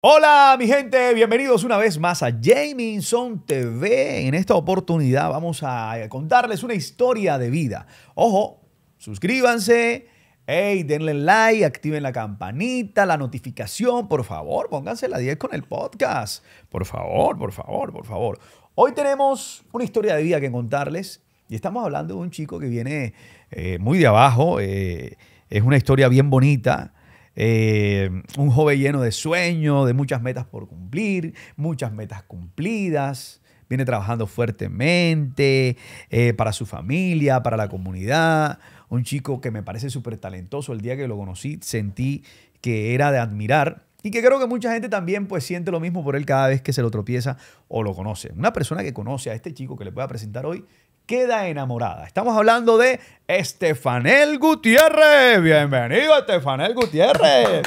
Hola mi gente, bienvenidos una vez más a Jaminson TV. En esta oportunidad vamos a contarles una historia de vida. Ojo, suscríbanse, denle like, activen la campanita, la notificación, por favor, pónganse la 10 con el podcast. Por favor, por favor, por favor. Hoy tenemos una historia de vida que contarles y estamos hablando de un chico que viene eh, muy de abajo. Eh, es una historia bien bonita eh, un joven lleno de sueños, de muchas metas por cumplir, muchas metas cumplidas. Viene trabajando fuertemente eh, para su familia, para la comunidad. Un chico que me parece súper talentoso. El día que lo conocí sentí que era de admirar y que creo que mucha gente también pues siente lo mismo por él cada vez que se lo tropieza o lo conoce. Una persona que conoce a este chico que le voy a presentar hoy queda enamorada. Estamos hablando de Estefanel Gutiérrez. Bienvenido, Estefanel Gutiérrez.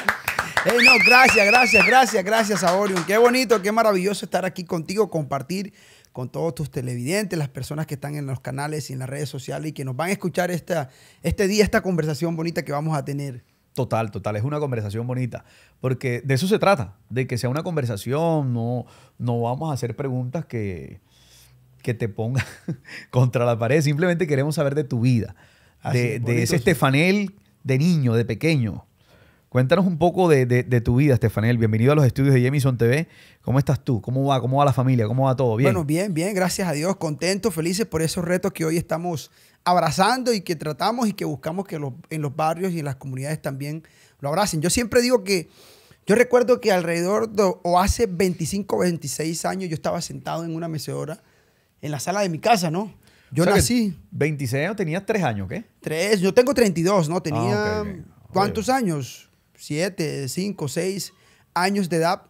gracias, gracias, gracias, gracias, Orion Qué bonito, qué maravilloso estar aquí contigo, compartir con todos tus televidentes, las personas que están en los canales y en las redes sociales y que nos van a escuchar este día, esta conversación bonita que vamos a tener. Total, total, es una conversación bonita, porque de eso se trata, de que sea una conversación, no, no vamos a hacer preguntas que, que te ponga contra la pared. Simplemente queremos saber de tu vida, de, de, ese Estefanel de niño, de pequeño. Cuéntanos un poco de, tu vida, Estefanel. Bienvenido a los estudios de Jemison TV. ¿Cómo estás tú? ¿Cómo va? ¿Cómo va la familia? ¿Cómo va todo? ¿Bien? Bueno, bien, bien. Gracias a Dios. Contentos, felices por esos retos que hoy estamos abrazando y que tratamos y que buscamos que en los barrios y en las comunidades también lo abracen. Yo siempre digo que yo recuerdo que alrededor o hace 25 o 26 años yo estaba sentado en una mecedora en la sala de mi casa, ¿no? Yo nací. 26 años, tenías tres años, ¿qué? Tres. yo tengo 32, ¿no? Ah, Tenía, ¿cuántos años? 7, 5, seis años de edad.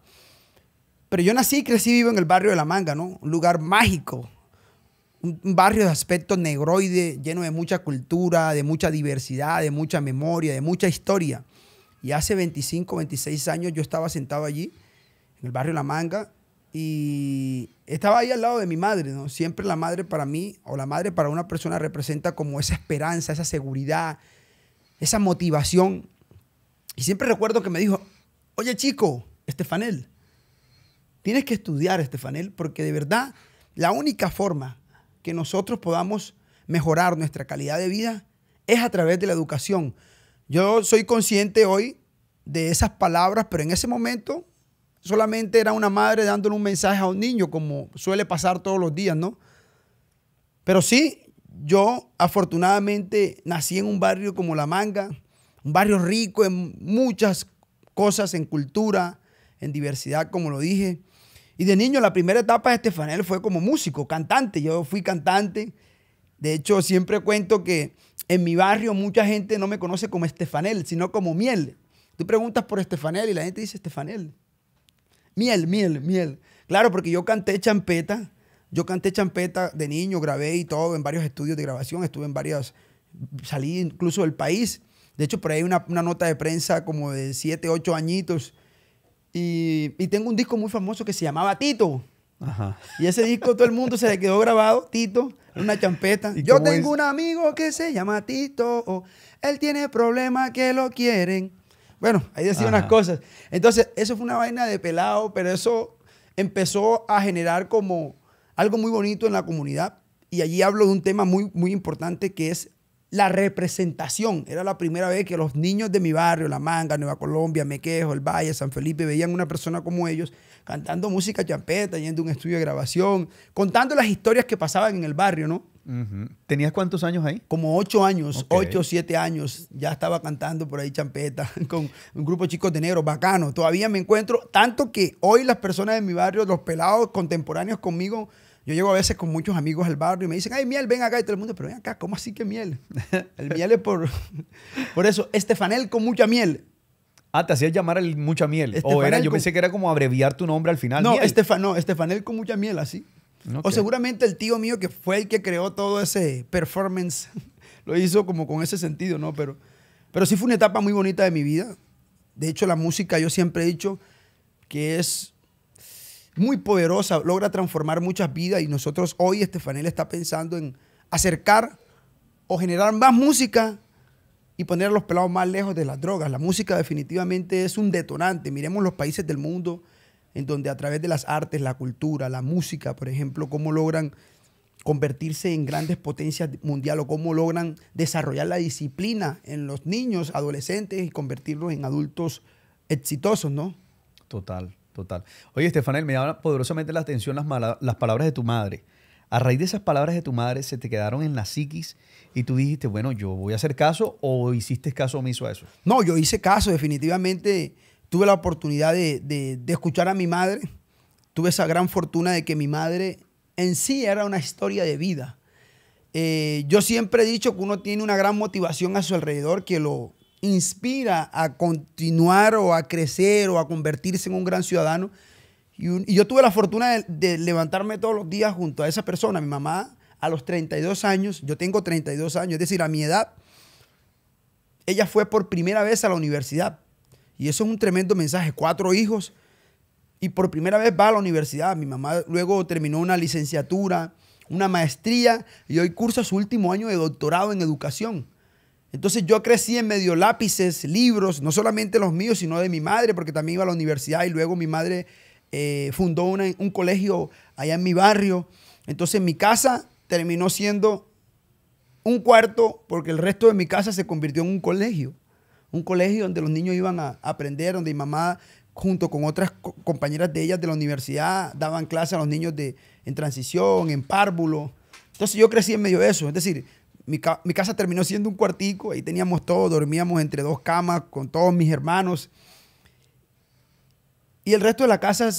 Pero yo nací y crecí vivo en el barrio de La Manga, ¿no? Un lugar mágico. Un barrio de aspecto negroide, lleno de mucha cultura, de mucha diversidad, de mucha memoria, de mucha historia. Y hace 25, 26 años yo estaba sentado allí, en el barrio La Manga, y estaba ahí al lado de mi madre, ¿no? Siempre la madre para mí o la madre para una persona representa como esa esperanza, esa seguridad, esa motivación. Y siempre recuerdo que me dijo, oye chico, Estefanel, tienes que estudiar, Estefanel, porque de verdad la única forma que nosotros podamos mejorar nuestra calidad de vida es a través de la educación. Yo soy consciente hoy de esas palabras, pero en ese momento solamente era una madre dándole un mensaje a un niño, como suele pasar todos los días, ¿no? Pero sí, yo afortunadamente nací en un barrio como La Manga, un barrio rico en muchas cosas, en cultura, en diversidad, como lo dije. Y de niño, la primera etapa de Estefanel fue como músico, cantante. Yo fui cantante. De hecho, siempre cuento que en mi barrio mucha gente no me conoce como Estefanel, sino como Miel. Tú preguntas por Estefanel y la gente dice Estefanel. Miel, miel, miel. Claro, porque yo canté champeta. Yo canté champeta de niño, grabé y todo en varios estudios de grabación, estuve en varias, salí incluso del país. De hecho, por ahí una, una nota de prensa como de 7, 8 añitos. Y, y, tengo un disco muy famoso que se llamaba Tito. Y ese disco todo el mundo se le quedó grabado, Tito, una champeta. Yo tengo un amigo que se llama Tito. Oh, él tiene problemas que lo quieren bueno, ahí decía unas cosas. Entonces, eso fue una vaina de pelado, pero eso empezó a generar como algo muy bonito en la comunidad. Y allí hablo de un tema muy, muy importante que es la representación. Era la primera vez que los niños de mi barrio, La Manga, Nueva Colombia, Mequejo, El Valle, San Felipe, veían una persona como ellos cantando música champeta, yendo a un estudio de grabación, contando las historias que pasaban en el barrio, ¿no? ¿Tenías cuántos años ahí? Como ocho años, 8 o siete años. Ya estaba cantando por ahí champeta con un grupo de chicos de negro, bacano. Todavía me encuentro, tanto que hoy las personas de mi barrio, los pelados contemporáneos conmigo, yo llego a veces con muchos amigos al barrio y me dicen, ay, miel, ven acá. Y todo el mundo, pero ven acá, ¿cómo así que miel? el miel es por, por eso, Estefanel con mucha miel. Ah, te hacías llamar el mucha miel. o era, yo pensé que era como abreviar tu nombre al final. No, Estefan, no, Estefanel con mucha miel, así. O seguramente el tío mío que fue el que creó todo ese performance, lo hizo como con ese sentido, ¿no? Pero, pero sí fue una etapa muy bonita de mi vida. De hecho, la música yo siempre he dicho que es muy poderosa, logra transformar muchas vidas y nosotros hoy Estefanel está pensando en acercar o generar más música y poner a los pelados más lejos de las drogas. La música definitivamente es un detonante. Miremos los países del mundo en donde a través de las artes, la cultura, la música, por ejemplo, cómo logran convertirse en grandes potencias mundiales o cómo logran desarrollar la disciplina en los niños, adolescentes y convertirlos en adultos exitosos, ¿no? Total, total. Oye, Estefanel, me llaman poderosamente la atención las, las palabras de tu madre. A raíz de esas palabras de tu madre se te quedaron en la psiquis y tú dijiste, bueno, yo voy a hacer caso o hiciste caso omiso a eso. No, yo hice caso, definitivamente tuve la oportunidad de, escuchar a mi madre. Tuve esa gran fortuna de que mi madre en sí era una historia de vida. Eh, yo siempre he dicho que uno tiene una gran motivación a su alrededor que lo inspira a continuar o a crecer o a convertirse en un gran ciudadano. Y, yo tuve la fortuna de, de, levantarme todos los días junto a esa persona. Mi mamá a los 32 años, yo tengo 32 años, es decir, a mi edad, ella fue por primera vez a la universidad. Y eso es un tremendo mensaje. Cuatro hijos. Y por primera vez va a la universidad. Mi mamá luego terminó una licenciatura, una maestría y hoy cursa su último año de doctorado en educación. Entonces yo crecí en medio lápices, libros, no solamente los míos, sino de mi madre, porque también iba a la universidad y luego mi madre eh, fundó un colegio allá en mi barrio. Entonces mi casa terminó siendo un cuarto porque el resto de mi casa se convirtió en un colegio un colegio donde los niños iban a aprender, donde mi mamá junto con otras compañeras de ellas de la universidad daban clases a los niños de, en transición, en párvulo. Entonces yo crecí en medio de eso, es decir, mi, mi, casa terminó siendo un cuartico, ahí teníamos todo, dormíamos entre dos camas con todos mis hermanos. Y el resto de la casa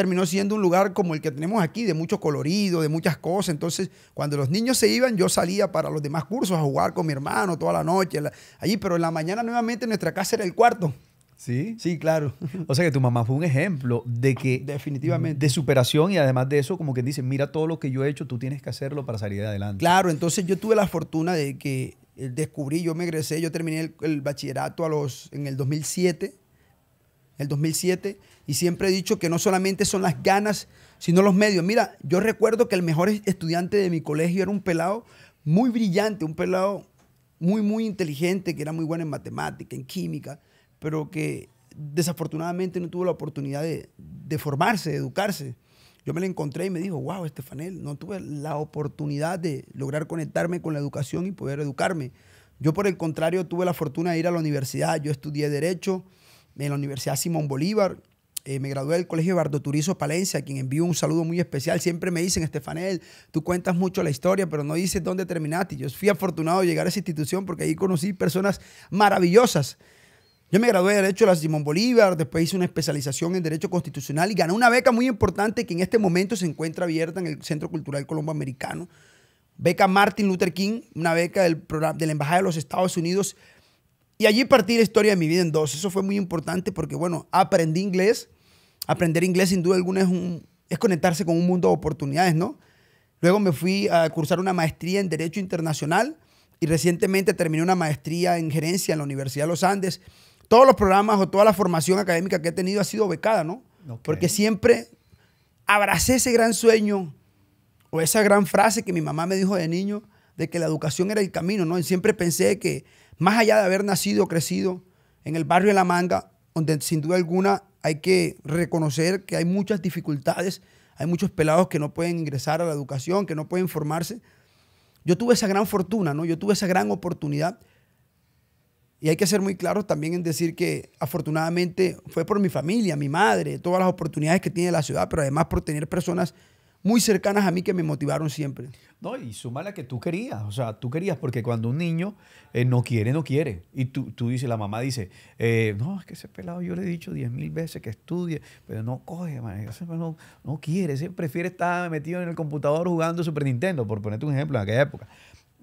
terminó siendo un lugar como el que tenemos aquí, de mucho colorido, de muchas cosas. Entonces, cuando los niños se iban, yo salía para los demás cursos a jugar con mi hermano toda la noche, allí, pero en la mañana nuevamente nuestra casa era el cuarto. Sí. Sí, claro. O sea que tu mamá fue un ejemplo de que. Definitivamente. De superación y además de eso, como que dice, mira todo lo que yo he hecho, tú tienes que hacerlo para salir adelante. Claro, entonces yo tuve la fortuna de que eh, descubrí, yo me egresé, yo terminé el, bachillerato a los, en el 2007 el 2007, y siempre he dicho que no solamente son las ganas, sino los medios. Mira, yo recuerdo que el mejor estudiante de mi colegio era un pelado muy brillante, un pelado muy, muy inteligente, que era muy bueno en matemática, en química, pero que desafortunadamente no tuvo la oportunidad de, formarse, de educarse. Yo me lo encontré y me dijo, wow, Estefanel, no tuve la oportunidad de lograr conectarme con la educación y poder educarme. Yo, por el contrario, tuve la fortuna de ir a la universidad, yo estudié Derecho, en la Universidad Simón Bolívar. Eh, me gradué del Colegio Bardo Turizo Palencia, a quien envío un saludo muy especial. Siempre me dicen, Estefanel, tú cuentas mucho la historia, pero no dices dónde terminaste. Yo fui afortunado de llegar a esa institución porque ahí conocí personas maravillosas. Yo me gradué de Derecho de la Simón Bolívar, después hice una especialización en Derecho Constitucional y gané una beca muy importante que en este momento se encuentra abierta en el Centro Cultural Colombo Americano, Beca Martin Luther King, una beca del, programa, de la Embajada de los Estados Unidos y allí partí la historia de mi vida en dos. Eso fue muy importante porque, bueno, aprendí inglés. Aprender inglés, sin duda alguna, es, un, es conectarse con un mundo de oportunidades, ¿no? Luego me fui a cursar una maestría en Derecho Internacional y recientemente terminé una maestría en Gerencia en la Universidad de los Andes. Todos los programas o toda la formación académica que he tenido ha sido becada, ¿no? Porque siempre abracé ese gran sueño o esa gran frase que mi mamá me dijo de niño de que la educación era el camino, ¿no? Y siempre pensé que más allá de haber nacido, o crecido en el barrio de La Manga, donde sin duda alguna hay que reconocer que hay muchas dificultades, hay muchos pelados que no pueden ingresar a la educación, que no pueden formarse. Yo tuve esa gran fortuna, ¿no? Yo tuve esa gran oportunidad. Y hay que ser muy claros también en decir que afortunadamente fue por mi familia, mi madre, todas las oportunidades que tiene la ciudad, pero además por tener personas muy cercanas a mí que me motivaron siempre. No, y la que tú querías, o sea, tú querías, porque cuando un niño eh, no quiere, no quiere. Y tú, tú dices, la mamá dice, eh, no, es que ese pelado yo le he dicho diez mil veces que estudie, pero no coge, no, no, quiere, se prefiere estar metido en el computador jugando Super Nintendo, por ponerte un ejemplo en aquella época.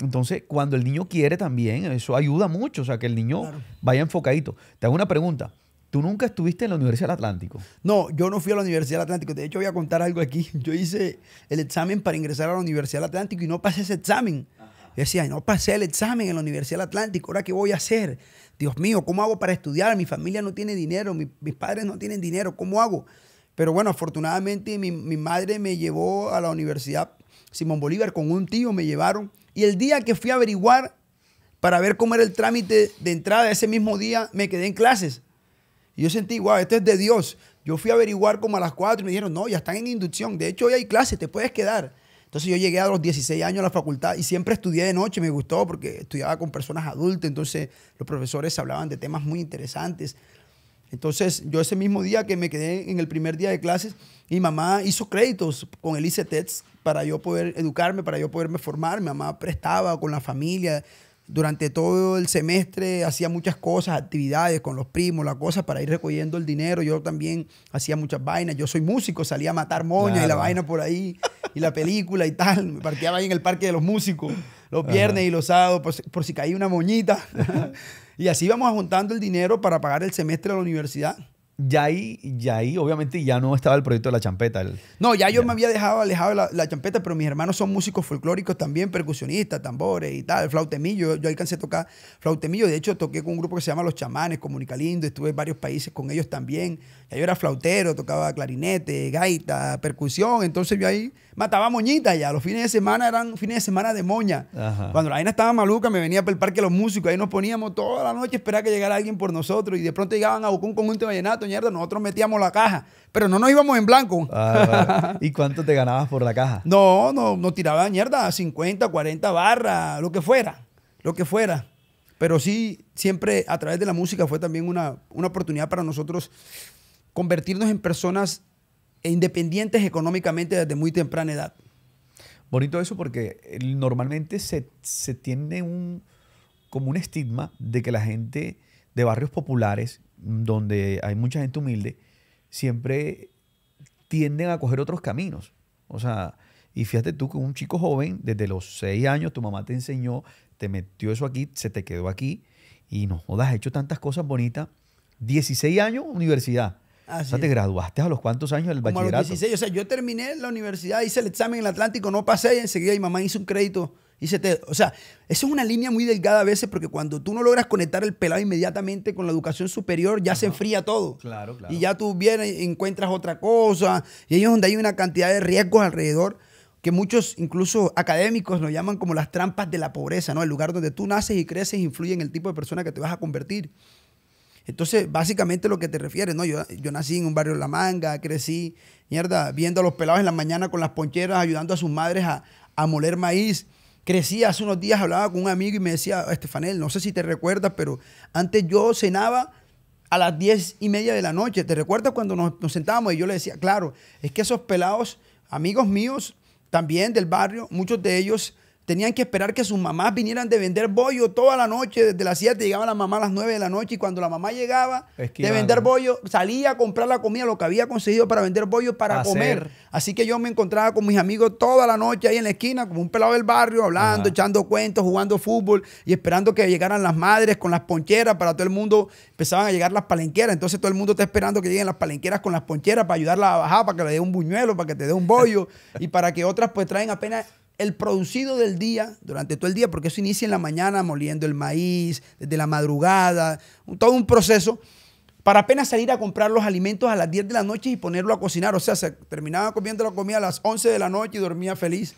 Entonces, cuando el niño quiere también, eso ayuda mucho, o sea, que el niño vaya enfocadito. Te hago una pregunta. Tú nunca estuviste en la Universidad del Atlántico. No, yo no fui a la Universidad del Atlántico. De hecho, voy a contar algo aquí. Yo hice el examen para ingresar a la Universidad del Atlántico y no pasé ese examen. Yo decía, no pasé el examen en la Universidad del Atlántico. ¿Ahora qué voy a hacer? Dios mío, ¿cómo hago para estudiar? Mi familia no tiene dinero, mis padres no tienen dinero. ¿Cómo hago? Pero bueno, afortunadamente mi madre me llevó a la Universidad Simón Bolívar con un tío, me llevaron. Y el día que fui a averiguar para ver cómo era el trámite de entrada, ese mismo día me quedé en clases. Y yo sentí, wow, esto es de Dios. Yo fui a averiguar como a las 4 y me dijeron, no, ya están en inducción. De hecho, hoy hay clases, te puedes quedar. Entonces yo llegué a los 16 años a la facultad y siempre estudié de noche, me gustó porque estudiaba con personas adultas, entonces los profesores hablaban de temas muy interesantes. Entonces yo ese mismo día que me quedé en el primer día de clases, mi mamá hizo créditos con el ICETEX para yo poder educarme, para yo poderme formar, mi mamá prestaba con la familia, durante todo el semestre hacía muchas cosas, actividades con los primos, la cosa para ir recogiendo el dinero. Yo también hacía muchas vainas. Yo soy músico, salía a matar moña y la vaina por ahí, y la película y tal. Me parqueaba ahí en el parque de los músicos los viernes y los sábados por, si caía una moñita. y así íbamos juntando el dinero para pagar el semestre de la universidad ya ahí, ya ahí, obviamente, ya no estaba el proyecto de la champeta. no, ya yo me había dejado alejado de la, champeta, pero mis hermanos son músicos folclóricos también, percusionistas, tambores y tal, flautemillo. Yo, alcancé a tocar flautemillo. De hecho, toqué con un grupo que se llama Los Chamanes, Comunica Lindo. Estuve en varios países con ellos también yo era flautero, tocaba clarinete, gaita, percusión. Entonces yo ahí mataba moñitas ya. Los fines de semana eran fines de semana de moña. Cuando la vaina estaba maluca, me venía para el parque los músicos. Ahí nos poníamos toda la noche a esperar que llegara alguien por nosotros. Y de pronto llegaban a con un conjunto de vallenato, mierda. Nosotros metíamos la caja. Pero no nos íbamos en blanco. Ah, ¿Y cuánto te ganabas por la caja? No, no, nos tiraba mierda. 50, 40 barras, lo que fuera. Lo que fuera. Pero sí, siempre a través de la música fue también una, una oportunidad para nosotros convertirnos en personas independientes económicamente desde muy temprana edad. Bonito eso porque eh, normalmente se, tiene un, como un estigma de que la gente de barrios populares, mm, donde hay mucha gente humilde, siempre tienden a coger otros caminos. O sea, y fíjate tú que un chico joven, desde los seis años, tu mamá te enseñó, te metió eso aquí, se te quedó aquí, y no jodas, has hecho tantas cosas bonitas. 16 años, universidad o sea, te graduaste a los cuantos años del Como A los 16, o sea, yo terminé la universidad, hice el examen en el Atlántico, no pasé y enseguida mi mamá hizo un crédito. Hice te... O sea, eso es una línea muy delgada a veces porque cuando tú no logras conectar el pelado inmediatamente con la educación superior, ya se enfría todo. Claro, claro. Y ya tú vienes, encuentras otra cosa. Y ahí es donde hay una cantidad de riesgos alrededor que muchos, incluso académicos, nos llaman como las trampas de la pobreza, ¿no? El lugar donde tú naces y creces influye en el tipo de persona que te vas a convertir. Entonces, básicamente lo que te refieres, ¿no? Yo, nací en un barrio de La Manga, crecí, mierda, viendo a los pelados en la mañana con las poncheras, ayudando a sus madres a, moler maíz. Crecí hace unos días, hablaba con un amigo y me decía, Estefanel, no sé si te recuerdas, pero antes yo cenaba a las diez y media de la noche. ¿Te recuerdas cuando nos, nos sentábamos? Y yo le decía, claro, es que esos pelados, amigos míos, también del barrio, muchos de ellos tenían que esperar que sus mamás vinieran de vender bollo toda la noche, desde las 7 llegaba la mamá a las 9 de la noche y cuando la mamá llegaba de vender bollo, salía a comprar la comida, lo que había conseguido para vender bollo para comer. Así que yo me encontraba con mis amigos toda la noche ahí en la esquina, como un pelado del barrio, hablando, echando cuentos, jugando fútbol y esperando que llegaran las madres con las poncheras para todo el mundo. Empezaban a llegar las palenqueras, entonces todo el mundo está esperando que lleguen las palenqueras con las poncheras para ayudarla a bajar, para que le dé un buñuelo, para que te dé un bollo y para que otras pues traen apenas el producido del día, durante todo el día, porque eso inicia en la mañana moliendo el maíz, desde la madrugada, todo un proceso, para apenas salir a comprar los alimentos a las 10 de la noche y ponerlo a cocinar. O sea, se terminaba comiendo la comida a las 11 de la noche y dormía feliz.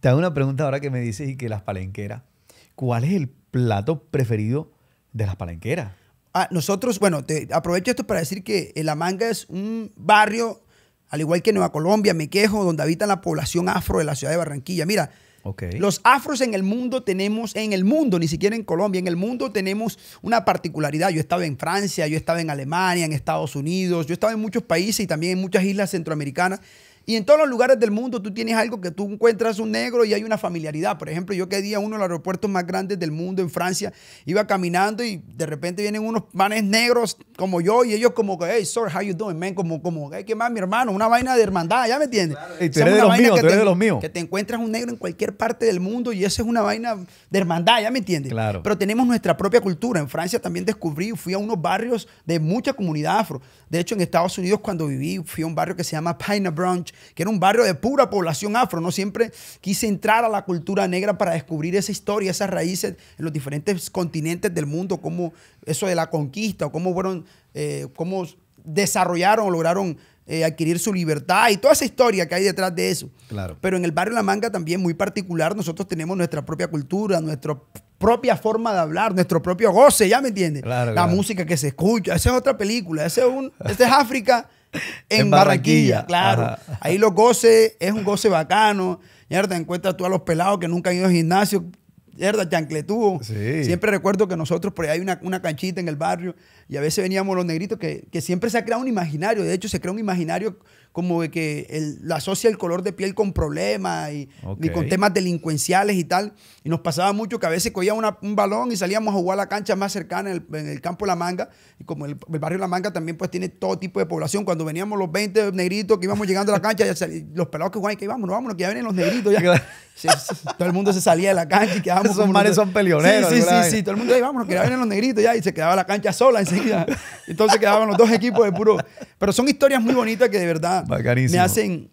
Te hago una pregunta ahora que me dices y que las palenqueras. ¿Cuál es el plato preferido de las palenqueras? Ah, nosotros, bueno, te aprovecho esto para decir que La Manga es un barrio al igual que Nueva Colombia, me quejo, donde habita la población afro de la ciudad de Barranquilla. Mira, Los afros en el mundo tenemos, en el mundo, ni siquiera en Colombia, en el mundo tenemos una particularidad. Yo he estado en Francia, yo he estado en Alemania, en Estados Unidos, yo he estado en muchos países y también en muchas islas centroamericanas y en todos los lugares del mundo tú tienes algo que tú encuentras un negro y hay una familiaridad. Por ejemplo, yo que día uno de los aeropuertos más grandes del mundo en Francia, iba caminando y de repente vienen unos manes negros como yo y ellos como, hey, sir, how you doing, man? Como, como, hey, ¿qué más, mi hermano? Una vaina de hermandad, ¿ya me entiendes? Y tú eres, de los, míos, tú eres de los míos, Que te encuentras un negro en cualquier parte del mundo y esa es una vaina de hermandad, ¿ya me entiendes? Claro. Pero tenemos nuestra propia cultura. En Francia también descubrí, fui a unos barrios de mucha comunidad afro. De hecho, en Estados Unidos, cuando viví, fui a un barrio que se llama Pine Branch, que era un barrio de pura población afro. No siempre quise entrar a la cultura negra para descubrir esa historia, esas raíces en los diferentes continentes del mundo, como eso de la conquista o cómo fueron, eh, cómo desarrollaron o lograron eh, adquirir su libertad y toda esa historia que hay detrás de eso. Claro. Pero en el barrio La Manga también muy particular, nosotros tenemos nuestra propia cultura, nuestra propia forma de hablar, nuestro propio goce, ¿ya me entiendes? la música que se escucha, esa es otra película, ese es, un, ese es África en, Barranquilla, claro. Ahí los goces, es un goce bacano. Mierda, encuentras tú a los pelados que nunca han ido al gimnasio, mierda, chancletúo Sí. Siempre recuerdo que nosotros, por ahí hay una, una canchita en el barrio, y a veces veníamos los negritos, que, siempre se ha creado un imaginario. De hecho, se crea un imaginario como de que la asocia el color de piel con problemas y, con temas delincuenciales y tal. Y nos pasaba mucho que a veces cogía un balón y salíamos a jugar a la cancha más cercana en el, campo La Manga. Y como el, barrio La Manga también pues tiene todo tipo de población. Cuando veníamos los 20 negritos que íbamos llegando a la cancha, los pelados que jugaban, que íbamos, no vámonos, que ya vienen los negritos. Ya. todo el mundo se salía de la cancha y quedábamos. Esos mares son pelioneros. Sí, sí, sí, todo el mundo, ahí vámonos, que ya vienen los negritos ya. Y se quedaba la cancha sola entonces quedaban los dos equipos de puro. Pero son historias muy bonitas que de verdad me hacen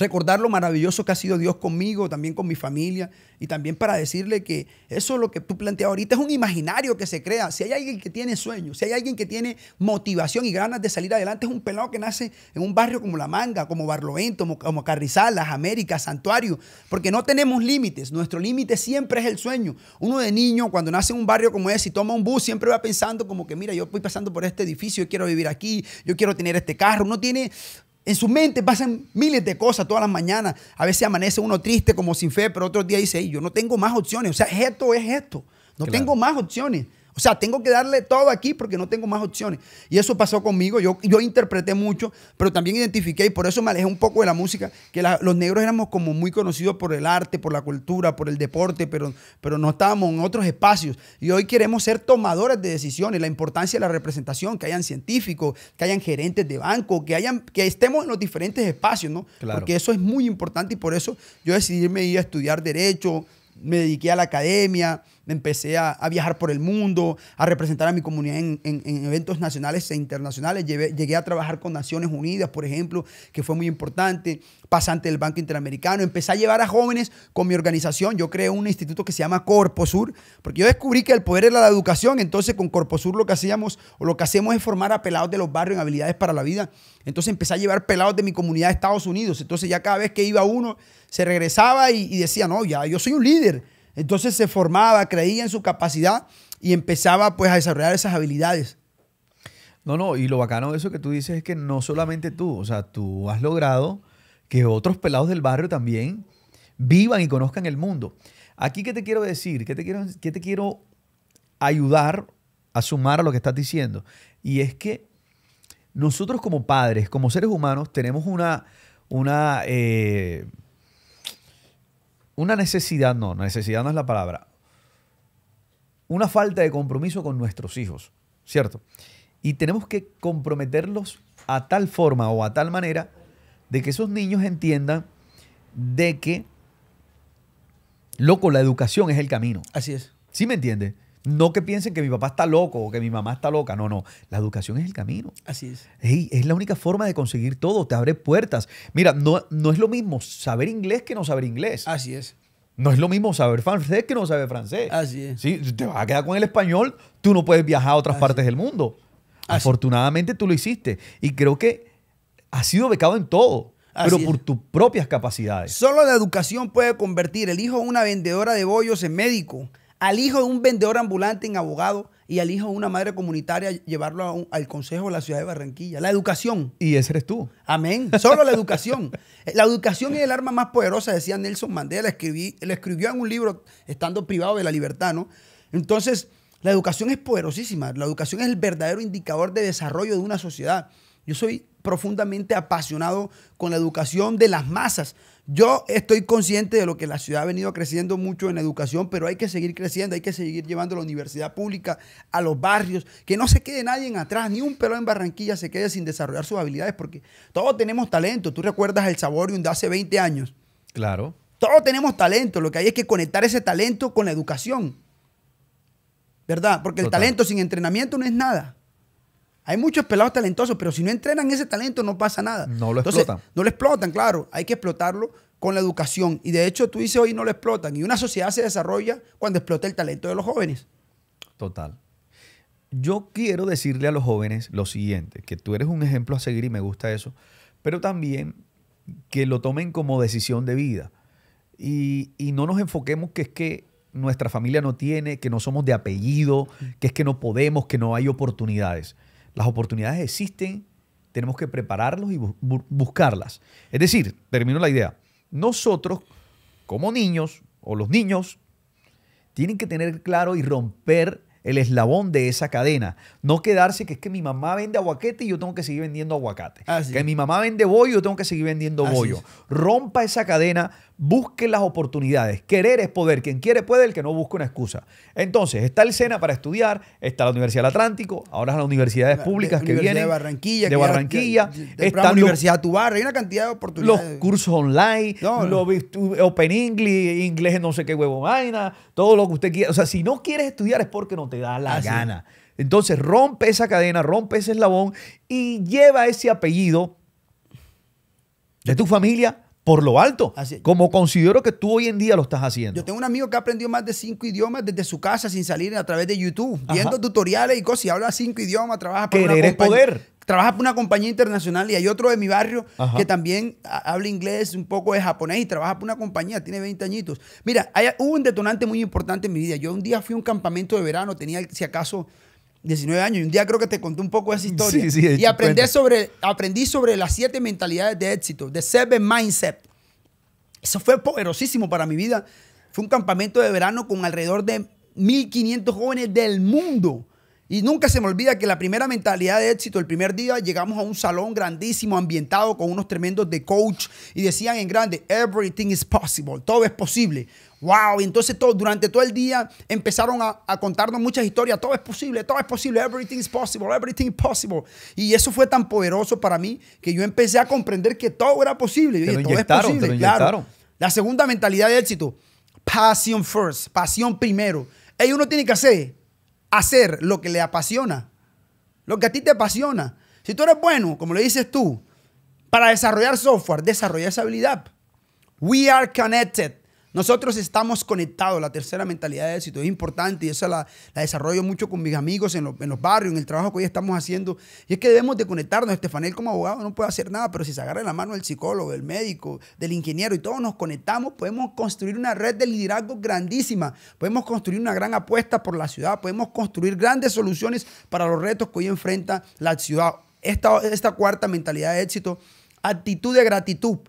recordar lo maravilloso que ha sido Dios conmigo, también con mi familia, y también para decirle que eso lo que tú planteas ahorita es un imaginario que se crea. Si hay alguien que tiene sueños, si hay alguien que tiene motivación y ganas de salir adelante, es un pelado que nace en un barrio como La Manga, como Barlovento, como, Carrizal, Las Américas, Santuario, porque no tenemos límites. Nuestro límite siempre es el sueño. Uno de niño, cuando nace en un barrio como ese y toma un bus, siempre va pensando como que, mira, yo voy pasando por este edificio, yo quiero vivir aquí, yo quiero tener este carro. Uno tiene en su mente pasan miles de cosas todas las mañanas. A veces amanece uno triste como sin fe, pero otro día dice, yo no tengo más opciones. O sea, esto es esto. No tengo más opciones. O sea, tengo que darle todo aquí porque no tengo más opciones. Y eso pasó conmigo. Yo, yo interpreté mucho, pero también identifiqué y por eso me alejé un poco de la música, que los negros éramos como muy conocidos por el arte, por la cultura, por el deporte, pero, pero no estábamos en otros espacios. Y hoy queremos ser tomadores de decisiones, la importancia de la representación, que hayan científicos, que hayan gerentes de banco, que, hayan, que estemos en los diferentes espacios, ¿no? Claro. Porque eso es muy importante y por eso yo decidí irme a estudiar derecho, me dediqué a la academia empecé a, a viajar por el mundo, a representar a mi comunidad en, en, eventos nacionales e internacionales. llegué a trabajar con Naciones Unidas, por ejemplo, que fue muy importante, pasante del Banco Interamericano. Empecé a llevar a jóvenes con mi organización. Yo creé un instituto que se llama Sur, porque yo descubrí que el poder era la educación. Entonces, con Corpo Sur lo que hacíamos o lo que hacemos es formar a pelados de los barrios en habilidades para la vida. Entonces empecé a llevar pelados de mi comunidad de Estados Unidos. Entonces ya cada vez que iba uno, se regresaba y, y decía, no, ya yo soy un líder. Entonces se formaba, creía en su capacidad y empezaba pues a desarrollar esas habilidades. No, no, y lo bacano de eso que tú dices es que no solamente tú, o sea, tú has logrado que otros pelados del barrio también vivan y conozcan el mundo. Aquí, ¿qué te quiero decir? ¿Qué te quiero, que te quiero ayudar a sumar a lo que estás diciendo? Y es que nosotros como padres, como seres humanos, tenemos una, una eh, una necesidad, no, necesidad no es la palabra, una falta de compromiso con nuestros hijos, ¿cierto? Y tenemos que comprometerlos a tal forma o a tal manera de que esos niños entiendan de que, loco, la educación es el camino. Así es. ¿Sí me entiende no que piensen que mi papá está loco o que mi mamá está loca. No, no. La educación es el camino. Así es. es la única forma de conseguir todo. Te abre puertas. Mira, no, no es lo mismo saber inglés que no saber inglés. Así es. No es lo mismo saber francés que no saber francés. Así es. Si te vas a quedar con el español, tú no puedes viajar a otras partes del mundo. Afortunadamente tú lo hiciste. Y creo que has sido becado en todo. pero por tus propias capacidades. Solo la educación puede convertir el hijo de una vendedora de bollos en médico, al hijo de un vendedor ambulante en abogado y al hijo de una madre comunitaria llevarlo al Consejo de la Ciudad de Barranquilla. La educación. Y ese eres tú. Amén. Solo la educación. La educación es el arma más poderosa, decía Nelson Mandela. Escribí, escribió en un libro estando privado de la libertad, ¿no? Entonces, la educación es poderosísima. La educación es el verdadero indicador de desarrollo de una sociedad. Yo soy profundamente apasionado con la educación de las masas yo estoy consciente de lo que la ciudad ha venido creciendo mucho en educación, pero hay que seguir creciendo, hay que seguir llevando la universidad pública a los barrios, que no se quede nadie en atrás, ni un pelo en Barranquilla se quede sin desarrollar sus habilidades, porque todos tenemos talento. Tú recuerdas el Saborium de hace 20 años. Claro. Todos tenemos talento, lo que hay es que conectar ese talento con la educación. ¿Verdad? Porque el talento sin entrenamiento no es nada. Hay muchos pelados talentosos, pero si no entrenan ese talento no pasa nada. No lo explotan. No lo explotan, claro. Hay que explotarlo con la educación. Y de hecho, tú dices hoy no lo explotan. Y una sociedad se desarrolla cuando explota el talento de los jóvenes. Total. Yo quiero decirle a los jóvenes lo siguiente, que tú eres un ejemplo a seguir y me gusta eso, pero también que lo tomen como decisión de vida. Y, y no nos enfoquemos que es que nuestra familia no tiene, que no somos de apellido, que es que no podemos, que no hay oportunidades. Las oportunidades existen, tenemos que prepararlos y buscarlas. Es decir, termino la idea, nosotros como niños o los niños tienen que tener claro y romper el eslabón de esa cadena. No quedarse que es que mi mamá vende aguacate y yo tengo que seguir vendiendo aguacate. que mi mamá vende bollo y yo tengo que seguir vendiendo bollo. Rompa esa cadena Busque las oportunidades. Querer es poder. Quien quiere puede, el que no busque una excusa. Entonces, está el SENA para estudiar, está la Universidad del Atlántico, ahora las universidades públicas que viene vienen. De Barranquilla. De Barranquilla. está la Universidad Tubarra. Hay una cantidad de oportunidades. Los cursos online, Open English, inglés no sé qué huevo vaina, todo lo que usted quiera. O sea, si no quieres estudiar es porque no te da la ah, gana. Entonces, rompe esa cadena, rompe ese eslabón y lleva ese apellido de tu familia por lo alto, como considero que tú hoy en día lo estás haciendo. Yo tengo un amigo que aprendió más de cinco idiomas desde su casa sin salir a través de YouTube, viendo tutoriales y cosas, y habla cinco idiomas, trabaja para una Trabaja para una compañía internacional y hay otro de mi barrio que también habla inglés, un poco de japonés y trabaja para una compañía, tiene 20 añitos. Mira, hay, hubo un detonante muy importante en mi vida. Yo un día fui a un campamento de verano, tenía si acaso 19 años. Y un día creo que te conté un poco de esa historia. y aprendí sobre, aprendí sobre las siete mentalidades de éxito, de Seven Mindset. Eso fue poderosísimo para mi vida. Fue un campamento de verano con alrededor de 1.500 jóvenes del mundo. Y nunca se me olvida que la primera mentalidad de éxito, el primer día llegamos a un salón grandísimo, ambientado con unos tremendos de coach y decían en grande, everything is possible, todo es posible wow. Y entonces todo, durante todo el día empezaron a, contarnos muchas historias. Todo es posible, todo es posible, everything is possible, everything is possible. Y eso fue tan poderoso para mí que yo empecé a comprender que todo era posible. todo es posible, claro. La segunda mentalidad de éxito, passion first, pasión primero. y uno tiene que hacer, hacer lo que le apasiona, lo que a ti te apasiona. Si tú eres bueno, como le dices tú, para desarrollar software, desarrolla esa habilidad. We are connected. Nosotros estamos conectados. La tercera mentalidad de éxito es importante y esa la, desarrollo mucho con mis amigos en, los barrios, en el trabajo que hoy estamos haciendo. Y es que debemos de conectarnos. Estefanel como abogado no puede hacer nada, pero si se agarra en la mano del psicólogo, del médico, del ingeniero y todos nos conectamos, podemos construir una red de liderazgo grandísima. Podemos construir una gran apuesta por la ciudad. Podemos construir grandes soluciones para los retos que hoy enfrenta la ciudad. esta cuarta mentalidad de éxito, actitud de gratitud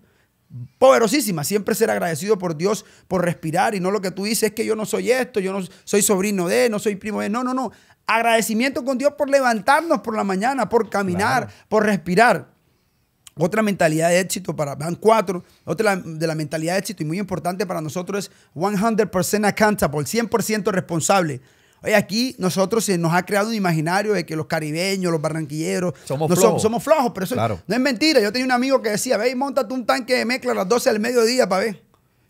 poderosísima. Siempre ser agradecido por Dios por respirar y no lo que tú dices es que yo no soy esto, yo no soy sobrino de, no soy primo de. No, no, no. Agradecimiento con Dios por levantarnos por la mañana, por caminar, por respirar. Otra mentalidad de éxito para, van cuatro, otra de la mentalidad de éxito y muy importante para nosotros es 100% accountable, 100% responsable aquí nosotros se nos ha creado un imaginario de que los caribeños, los barranquilleros, somos, flojos. somos flojos, pero eso claro. no es mentira. Yo tenía un amigo que decía, ve y montate un tanque de mezcla a las 12 del mediodía para ver.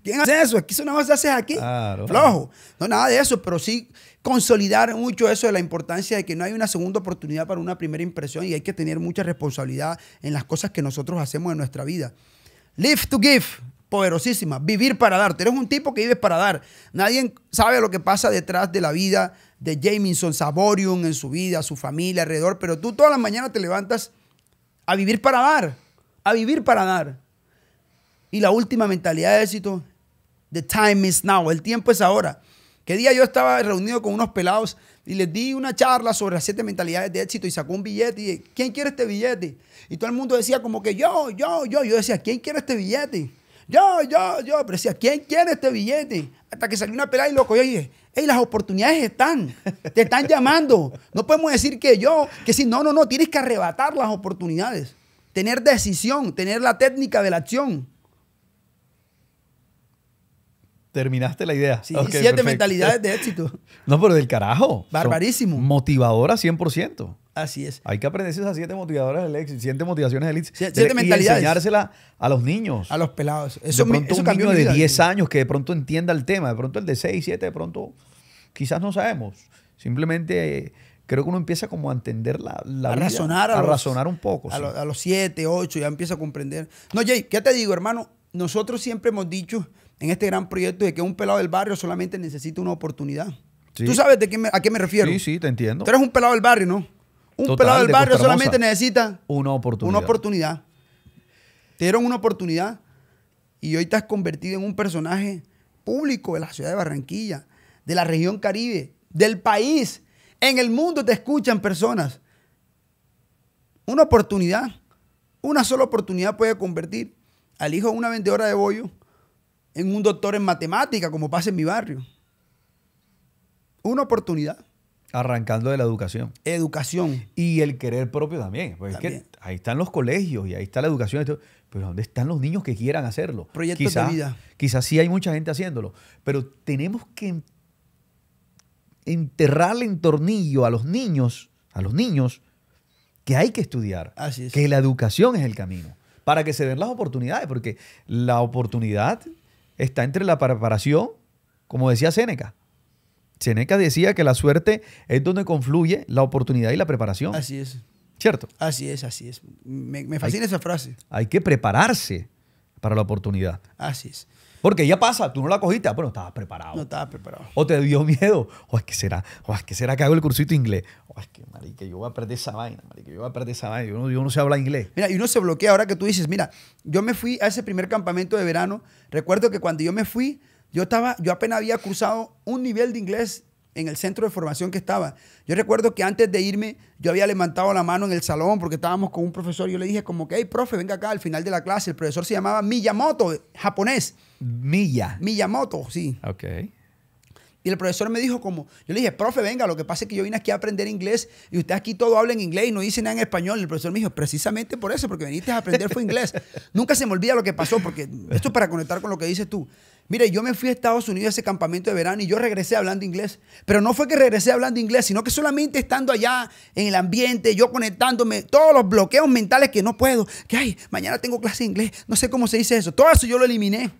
¿Quién hace eso? ¿Es que eso no se aquí? Claro. Flojo. No, nada de eso, pero sí consolidar mucho eso de la importancia de que no hay una segunda oportunidad para una primera impresión y hay que tener mucha responsabilidad en las cosas que nosotros hacemos en nuestra vida. Live to give, poderosísima. Vivir para dar. eres un tipo que vives para dar. Nadie sabe lo que pasa detrás de la vida de Jamison Saborium en su vida, su familia, alrededor, pero tú todas las mañanas te levantas a vivir para dar, a vivir para dar. Y la última mentalidad de éxito, the time is now, el tiempo es ahora. ¿Qué día yo estaba reunido con unos pelados y les di una charla sobre las siete mentalidades de éxito y sacó un billete y dije, ¿quién quiere este billete? Y todo el mundo decía como que yo, yo, yo, yo decía, ¿quién quiere este billete? Yo, yo, yo, pero decía, ¿quién quiere este billete? Hasta que salió una pelada y loco, y dije, hey, las oportunidades están, te están llamando. No podemos decir que yo, que si no, no, no, tienes que arrebatar las oportunidades, tener decisión, tener la técnica de la acción. Terminaste la idea. siete mentalidades de éxito. No, pero del carajo. Barbarísimo. motivadora 100%. Así es. Hay que aprender esas siete motivadoras del éxito, siete motivaciones del éxito. Siete, mentalidades. enseñársela a los niños. A los pelados. Eso, de pronto un niño de 10 años que de pronto entienda el tema, de pronto el de 6, 7, de pronto quizás no sabemos. Simplemente creo que uno empieza como a entender la, a razonar a, razonar un poco. A, los siete, ocho, ya empieza a comprender. No, Jay, ¿qué te digo, hermano? Nosotros siempre hemos dicho en este gran proyecto de que un pelado del barrio solamente necesita una oportunidad. ¿Tú sabes de a qué me refiero? Sí, sí, te entiendo. Tú eres un pelado del barrio, ¿no? Un pelado del barrio solamente necesita una oportunidad. Una oportunidad. Te dieron una oportunidad y hoy te has convertido en un personaje público de la ciudad de Barranquilla de la región Caribe, del país. En el mundo te escuchan personas. Una oportunidad, una sola oportunidad puede convertir al hijo de una vendedora de bollo en un doctor en matemática, como pasa en mi barrio. Una oportunidad. Arrancando de la educación. Educación. Y el querer propio también. Pues es que ahí están los colegios y ahí está la educación. Pero ¿dónde están los niños que quieran hacerlo? Proyectos de vida. Quizás sí hay mucha gente haciéndolo. Pero tenemos que enterrarle en tornillo a los niños, a los niños, que hay que estudiar, que la educación es el camino, para que se den las oportunidades, porque la oportunidad está entre la preparación, como decía Seneca. Seneca decía que la suerte es donde confluye la oportunidad y la preparación. Así es. ¿Cierto? Así es, así es. Me, fascina esa frase. Hay que prepararse para la oportunidad. Así es. Porque ya pasa, tú no la cogiste, ah, pero no estabas preparado. No estabas preparado. O te dio miedo. O es que será, o es que será que hago el cursito inglés. O es que, marica, yo voy a perder esa vaina, yo voy a perder esa vaina. Yo no, yo no sé hablar inglés. Mira, y uno se bloquea ahora que tú dices, mira, yo me fui a ese primer campamento de verano. Recuerdo que cuando yo me fui, yo estaba, yo apenas había cruzado un nivel de inglés en el centro de formación que estaba. Yo recuerdo que antes de irme, yo había levantado la mano en el salón porque estábamos con un profesor. yo le dije, como que, hey, profe, venga acá al final de la clase. El profesor se llamaba Miyamoto, japonés. Miya. Miyamoto, sí. Ok. Y el profesor me dijo como, yo le dije, profe, venga, lo que pasa es que yo vine aquí a aprender inglés y usted aquí todo habla en inglés y no dice nada en español. Y el profesor me dijo, precisamente por eso, porque viniste a aprender fue inglés. Nunca se me olvida lo que pasó, porque esto es para conectar con lo que dices tú. Mire, yo me fui a Estados Unidos a ese campamento de verano y yo regresé hablando inglés. Pero no fue que regresé hablando inglés, sino que solamente estando allá en el ambiente, yo conectándome, todos los bloqueos mentales que no puedo, que ay, mañana tengo clase de inglés, no sé cómo se dice eso. Todo eso yo lo eliminé.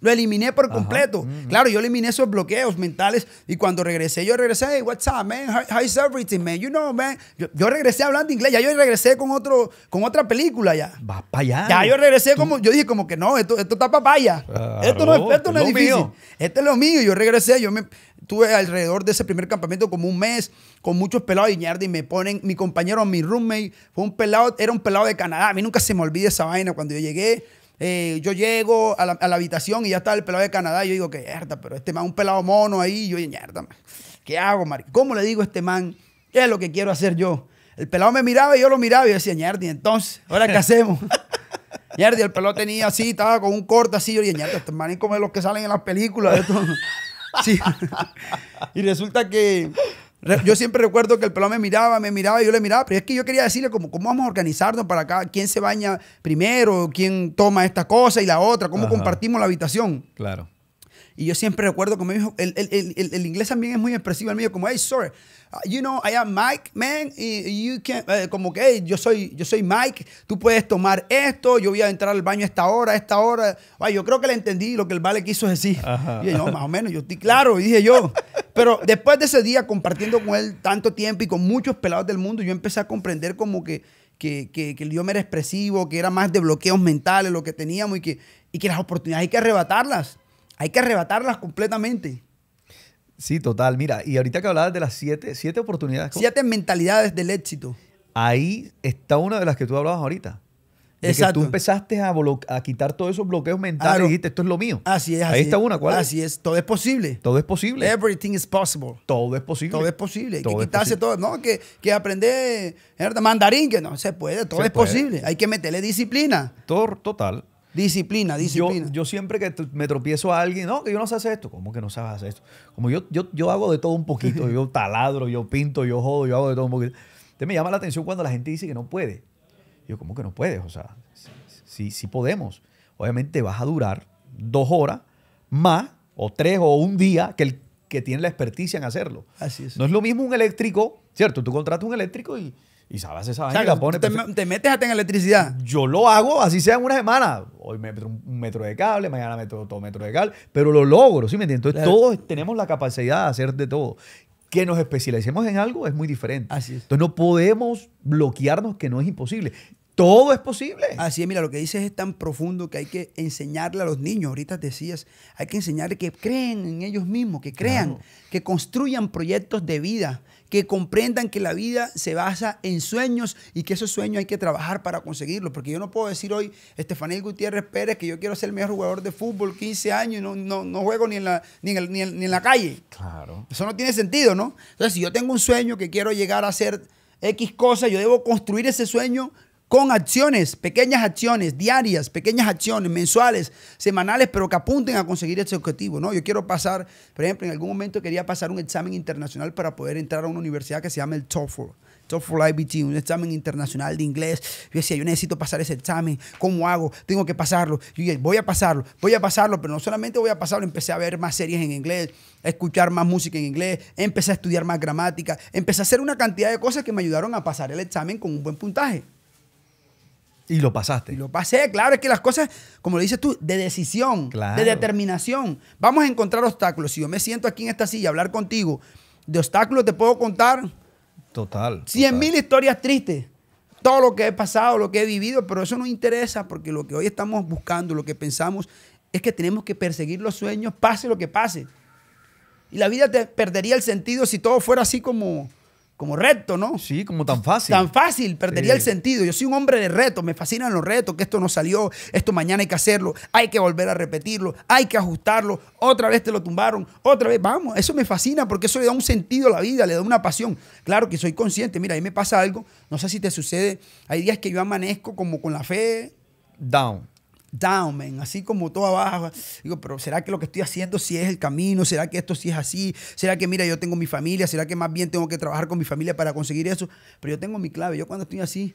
Lo eliminé por completo. Mm. Claro, yo eliminé esos bloqueos mentales y cuando regresé, yo regresé, hey, what's up, man? How, is everything, man? You know, man. Yo, regresé hablando inglés, ya yo regresé con, otro, con otra película ya. Va para allá. Ya yo regresé como, yo dije como que no, esto, esto está para Claro, esto no, no es, difícil. Mío. Este es lo mío. Yo regresé, yo me tuve alrededor de ese primer campamento como un mes con muchos pelados y y me ponen, mi compañero, mi roommate, fue un pelado, era un pelado de Canadá. A mí nunca se me olvida esa vaina cuando yo llegué eh, yo llego a la, habitación y ya está el pelado de Canadá. Y yo digo, que mierda, pero este man, un pelado mono ahí. Y yo, ¿qué hago, marico? ¿Cómo le digo a este man? ¿Qué es lo que quiero hacer yo? El pelado me miraba y yo lo miraba y yo decía, mierda, entonces, ¿ahora qué hacemos? Mierda, el pelado tenía así, estaba con un corte así. Yo mierda, estos como los que salen en las películas. Sí. y resulta que yo siempre recuerdo que el pelón me miraba, me miraba, y yo le miraba, pero es que yo quería decirle como, cómo vamos a organizarnos para acá, quién se baña primero, quién toma esta cosa y la otra, cómo compartimos la habitación. Claro. Y yo siempre recuerdo como me dijo, el, el, el, el, inglés también es muy expresivo, al mío como, hey, sorry, uh, you know, I am Mike, man, you can, eh, como que, yo soy, yo soy Mike, tú puedes tomar esto, yo voy a entrar al baño a esta hora, a esta hora. Ay, yo creo que le entendí lo que el vale quiso decir. Y yo, no, más o menos, yo estoy claro, y dije yo. Pero después de ese día, compartiendo con él tanto tiempo y con muchos pelados del mundo, yo empecé a comprender como que, el idioma era expresivo, que era más de bloqueos mentales lo que teníamos y que, que las oportunidades hay que arrebatarlas. Hay que arrebatarlas completamente. Sí, total. Mira, y ahorita que hablabas de las siete, siete oportunidades. Siete mentalidades del éxito. Ahí está una de las que tú hablabas ahorita tú empezaste a, quitar todos esos bloqueos mentales y dijiste, esto es lo mío. Así es. Así Ahí está una, ¿cuál Así es? Todo es posible. Todo es posible. Everything is possible. Todo es posible. Todo es posible. Hay que quitarse todo. No, que, que aprender mandarín, que no se puede. Todo es posible. Hay que meterle disciplina. Todo, total. Disciplina, disciplina. Yo, siempre que me tropiezo a alguien, no, que yo no sé hacer esto. ¿Cómo que no sabes hacer esto? Como yo, yo, hago de todo un poquito. yo taladro, yo pinto, yo jodo, yo hago de todo un poquito. Usted me llama la atención cuando la gente dice que no puede. Yo, ¿cómo que no puedes? O sea, sí, sí, podemos. Obviamente vas a durar dos horas más o tres o un día que el que tiene la experticia en hacerlo. Así es. No es lo mismo un eléctrico, ¿cierto? Tú contratas un eléctrico y, sabes esa vaina. te, metes hasta en electricidad. Yo lo hago, así sea en una semana. Hoy me meto un metro de cable, mañana meto otro metro de cable, pero lo logro, ¿sí me entiendes? Entonces todos tenemos la capacidad de hacer de todo. Que nos especialicemos en algo es muy diferente. Así es. Entonces no podemos bloquearnos que no es imposible. Todo es posible. Así es, mira, lo que dices es tan profundo que hay que enseñarle a los niños. Ahorita decías, hay que enseñarle que creen en ellos mismos, que crean, que construyan proyectos de vida, que comprendan que la vida se basa en sueños y que esos sueños hay que trabajar para conseguirlos. Porque yo no puedo decir hoy, Estefanel Gutiérrez Pérez, que yo quiero ser el mejor jugador de fútbol, 15 años, y no, no, juego ni en, la, la calle. Claro. Eso no tiene sentido, ¿no? Entonces, si yo tengo un sueño que quiero llegar a ser X cosa, yo debo construir ese sueño con acciones, pequeñas acciones diarias, pequeñas acciones mensuales, semanales, pero que apunten a conseguir ese objetivo. ¿no? Yo quiero pasar, por ejemplo, en algún momento quería pasar un examen internacional para poder entrar a una universidad que se llama el TOEFL. TOEFL IBT, un examen internacional de inglés. Yo decía, yo necesito pasar ese examen, ¿cómo hago? Tengo que pasarlo. Yo dije, voy a pasarlo, voy a pasarlo, pero no solamente voy a pasarlo, empecé a ver más series en inglés, a escuchar más música en inglés, empecé a estudiar más gramática, empecé a hacer una cantidad de cosas que me ayudaron a pasar el examen con un buen puntaje. Y lo pasaste. Y lo pasé, claro, es que las cosas, como lo dices tú, de decisión, de determinación. Vamos a encontrar obstáculos. Si yo me siento aquí en esta silla a hablar contigo, de obstáculos te puedo contar. Total. Cien mil historias tristes. Todo lo que he pasado, lo que he vivido, pero eso no interesa porque lo que hoy estamos buscando, lo que pensamos, es que tenemos que perseguir los sueños, pase lo que pase. Y la vida te perdería el sentido si todo fuera así como, como recto, ¿no? Sí, como tan fácil. Tan fácil, perdería el sentido. Yo soy un hombre de retos, me fascinan los retos, que esto no salió, esto mañana hay que hacerlo, hay que volver a repetirlo, hay que ajustarlo, otra vez te lo tumbaron, otra vez, vamos, eso me fascina porque eso le da un sentido a la vida, le da una pasión. Claro que soy consciente, mira, ahí me pasa algo, no sé si te sucede, hay días que yo amanezco como con la fe down down, así como todo abajo. Digo, pero ¿será que lo que estoy haciendo sí es el camino? ¿Será que esto sí es así? ¿Será que, mira, yo tengo mi familia? ¿Será que más bien tengo que trabajar con mi familia para conseguir eso? Pero yo tengo mi clave. Yo cuando estoy así,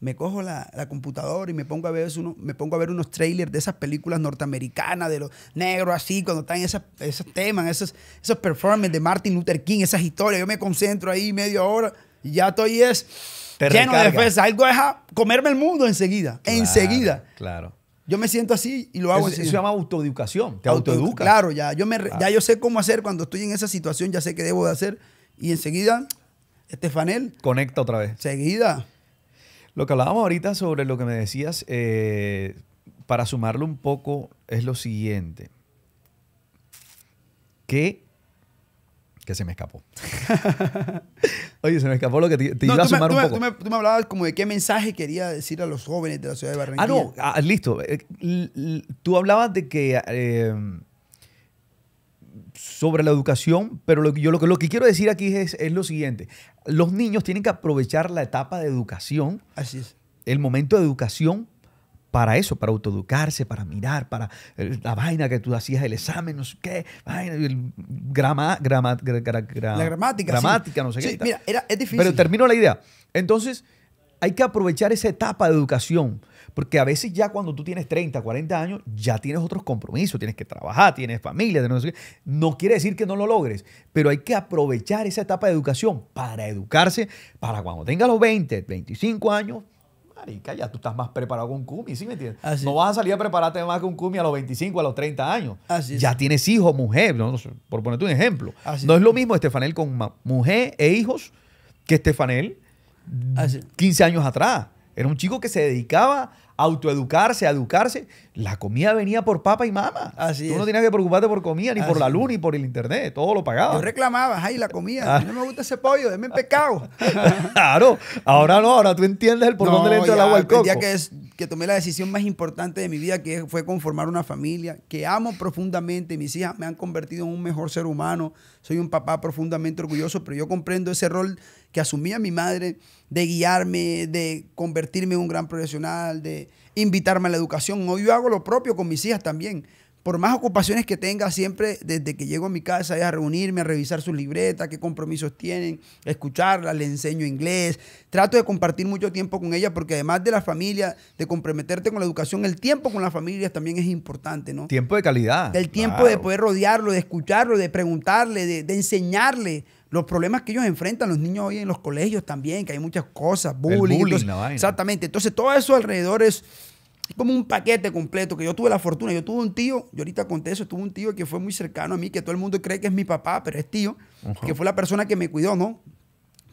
me cojo la, computadora y me pongo, a ver me pongo a ver unos trailers de esas películas norteamericanas, de los negros así, cuando están esas, esos temas, esos, esos performances de Martin Luther King, esas historias. Yo me concentro ahí media hora y ya estoy es... lleno de fe, algo es comerme el mundo enseguida, enseguida. Claro. Yo me siento así y lo hago eso, Eso se llama autoeducación. Te autoeduca. Claro, ya yo, me, ah. ya yo sé cómo hacer cuando estoy en esa situación, ya sé qué debo de hacer. Y enseguida, Estefanel. Conecta otra vez. Seguida. Lo que hablábamos ahorita sobre lo que me decías, eh, para sumarlo un poco, es lo siguiente. ¿Qué que se me escapó. Oye, se me escapó lo que te, te a sumar un poco. Tú me, hablabas como de qué mensaje quería decir a los jóvenes de la ciudad de Barranquilla. Ah, no, ah, listo. Eh, tú hablabas de que... Eh, sobre la educación, pero lo yo lo que, quiero decir aquí es, es, lo siguiente. Los niños tienen que aprovechar la etapa de educación. Así es. El momento de educación para eso, para autoeducarse, para mirar, para eh, la vaina que tú hacías, el examen, no sé qué, el grama, la gramática. no sé qué. Mira, es difícil. Pero termino la idea. Entonces, hay que aprovechar esa etapa de educación. Porque a veces ya cuando tú tienes 30, 40 años, ya tienes otros compromisos, tienes que trabajar, tienes familia, no, no quiere decir que no lo logres, pero hay que aprovechar esa etapa de educación para educarse, para cuando tengas los 20, 25 años, marica, ya tú estás más preparado con Kumi, ¿sí me entiendes? No vas a salir a prepararte más con Kumi a los 25, a los 30 años. ya tienes hijos, mujer, por ponerte un ejemplo. no es lo mismo Estefanel con mujer e hijos que Estefanel 15 años atrás. Era un chico que se dedicaba autoeducarse, educarse, la comida venía por papá y mamá, Así Tú no tenías que preocuparte por comida, ni por la luz, ni por el internet. Todo lo pagaba. Yo reclamaba, ay, la comida. Ah. A mí no me gusta ese pollo, déjame en pecado. claro. Ahora no, ahora tú entiendes el por dónde le entra el agua al coco. que es, que tomé la decisión más importante de mi vida, que fue conformar una familia, que amo profundamente, mis hijas me han convertido en un mejor ser humano, soy un papá profundamente orgulloso, pero yo comprendo ese rol que asumía mi madre de guiarme, de convertirme en un gran profesional, de invitarme a la educación. Hoy yo hago lo propio con mis hijas también por más ocupaciones que tenga, siempre desde que llego a mi casa, a reunirme, a revisar sus libreta, qué compromisos tienen, escucharla, le enseño inglés. Trato de compartir mucho tiempo con ella porque además de la familia, de comprometerte con la educación, el tiempo con la familia también es importante, ¿no? Tiempo de calidad. El tiempo de poder rodearlo, de escucharlo, de preguntarle, de, enseñarle los problemas que ellos enfrentan los niños hoy en los colegios también, que hay muchas cosas, bullying. bullying exactamente. Entonces, todo eso alrededor es es como un paquete completo que yo tuve la fortuna. Yo tuve un tío, yo ahorita conté eso, tuve un tío que fue muy cercano a mí, que todo el mundo cree que es mi papá, pero es tío, que fue la persona que me cuidó, ¿no?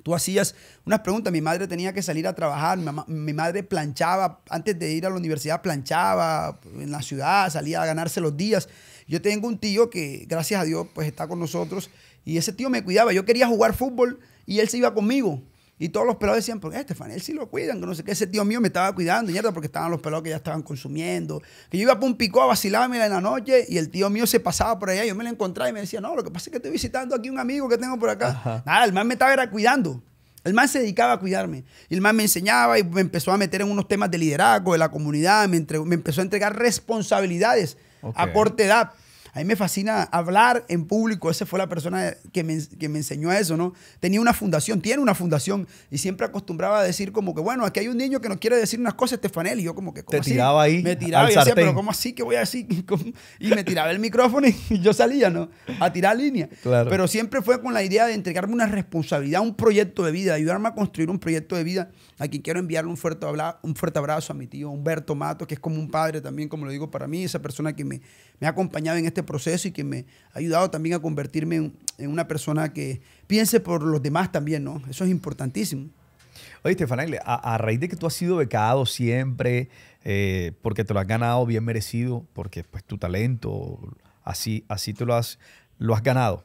Tú hacías unas preguntas, mi madre tenía que salir a trabajar, mi, madre planchaba, antes de ir a la universidad planchaba en la ciudad, salía a ganarse los días. Yo tengo un tío que, gracias a Dios, pues está con nosotros y ese tío me cuidaba. Yo quería jugar fútbol y él se iba conmigo. Y todos los pelados decían, porque este él sí lo cuidan, que no sé qué, ese tío mío me estaba cuidando, mierda, porque estaban los pelados que ya estaban consumiendo. Que yo iba a un picó, a vacilarme en la noche y el tío mío se pasaba por allá, yo me lo encontraba y me decía, no, lo que pasa es que estoy visitando aquí un amigo que tengo por acá. Nada, el man me estaba cuidando. El man se dedicaba a cuidarme. Y el man me enseñaba y me empezó a meter en unos temas de liderazgo, de la comunidad, me, empezó a entregar responsabilidades a corta edad. A mí me fascina hablar en público. Esa fue la persona que me, que me enseñó eso, ¿no? Tenía una fundación, tiene una fundación y siempre acostumbraba a decir como que, bueno, aquí hay un niño que nos quiere decir unas cosas, Estefanel. Y yo como que, ¿cómo Te tiraba ahí. Me tiraba al y decía, pero ¿cómo así que voy a decir? Y me tiraba el micrófono y yo salía, ¿no? A tirar línea. Claro. Pero siempre fue con la idea de entregarme una responsabilidad, un proyecto de vida, ayudarme a construir un proyecto de vida. a quien quiero enviarle un fuerte, un fuerte abrazo a mi tío Humberto Mato, que es como un padre también, como lo digo para mí, esa persona que me, me ha acompañado en este este proceso y que me ha ayudado también a convertirme en, una persona que piense por los demás también, ¿no? Eso es importantísimo. Oye, Stefanel, a, a, raíz de que tú has sido becado siempre, eh, porque te lo has ganado bien merecido, porque pues tu talento, así, así te lo has, lo has ganado.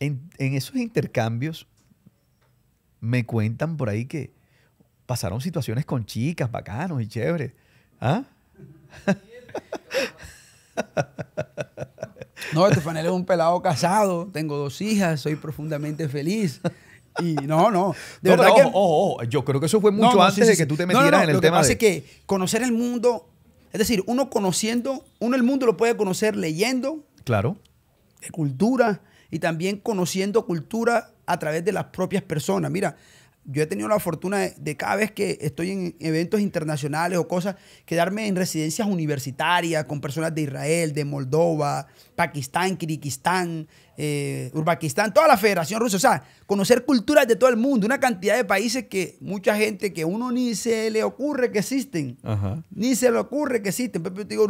En, en esos intercambios me cuentan por ahí que pasaron situaciones con chicas bacanos y chéveres. ¿Ah? No, panel es un pelado casado, tengo dos hijas, soy profundamente feliz. Y no, no. De verdad que... yo creo que eso fue mucho antes de que tú te metieras en el tema. Lo que que conocer el mundo, es decir, uno conociendo, uno el mundo lo puede conocer leyendo. Claro. De cultura y también conociendo cultura a través de las propias personas. Mira, yo he tenido la fortuna de, cada vez que estoy en eventos internacionales o cosas, quedarme en residencias universitarias con personas de Israel, de Moldova, Pakistán, Kirguistán, eh, toda la Federación Rusa. O sea, conocer culturas de todo el mundo, una cantidad de países que mucha gente que uno ni se le ocurre que existen. Ni se le ocurre que existen. Pero yo digo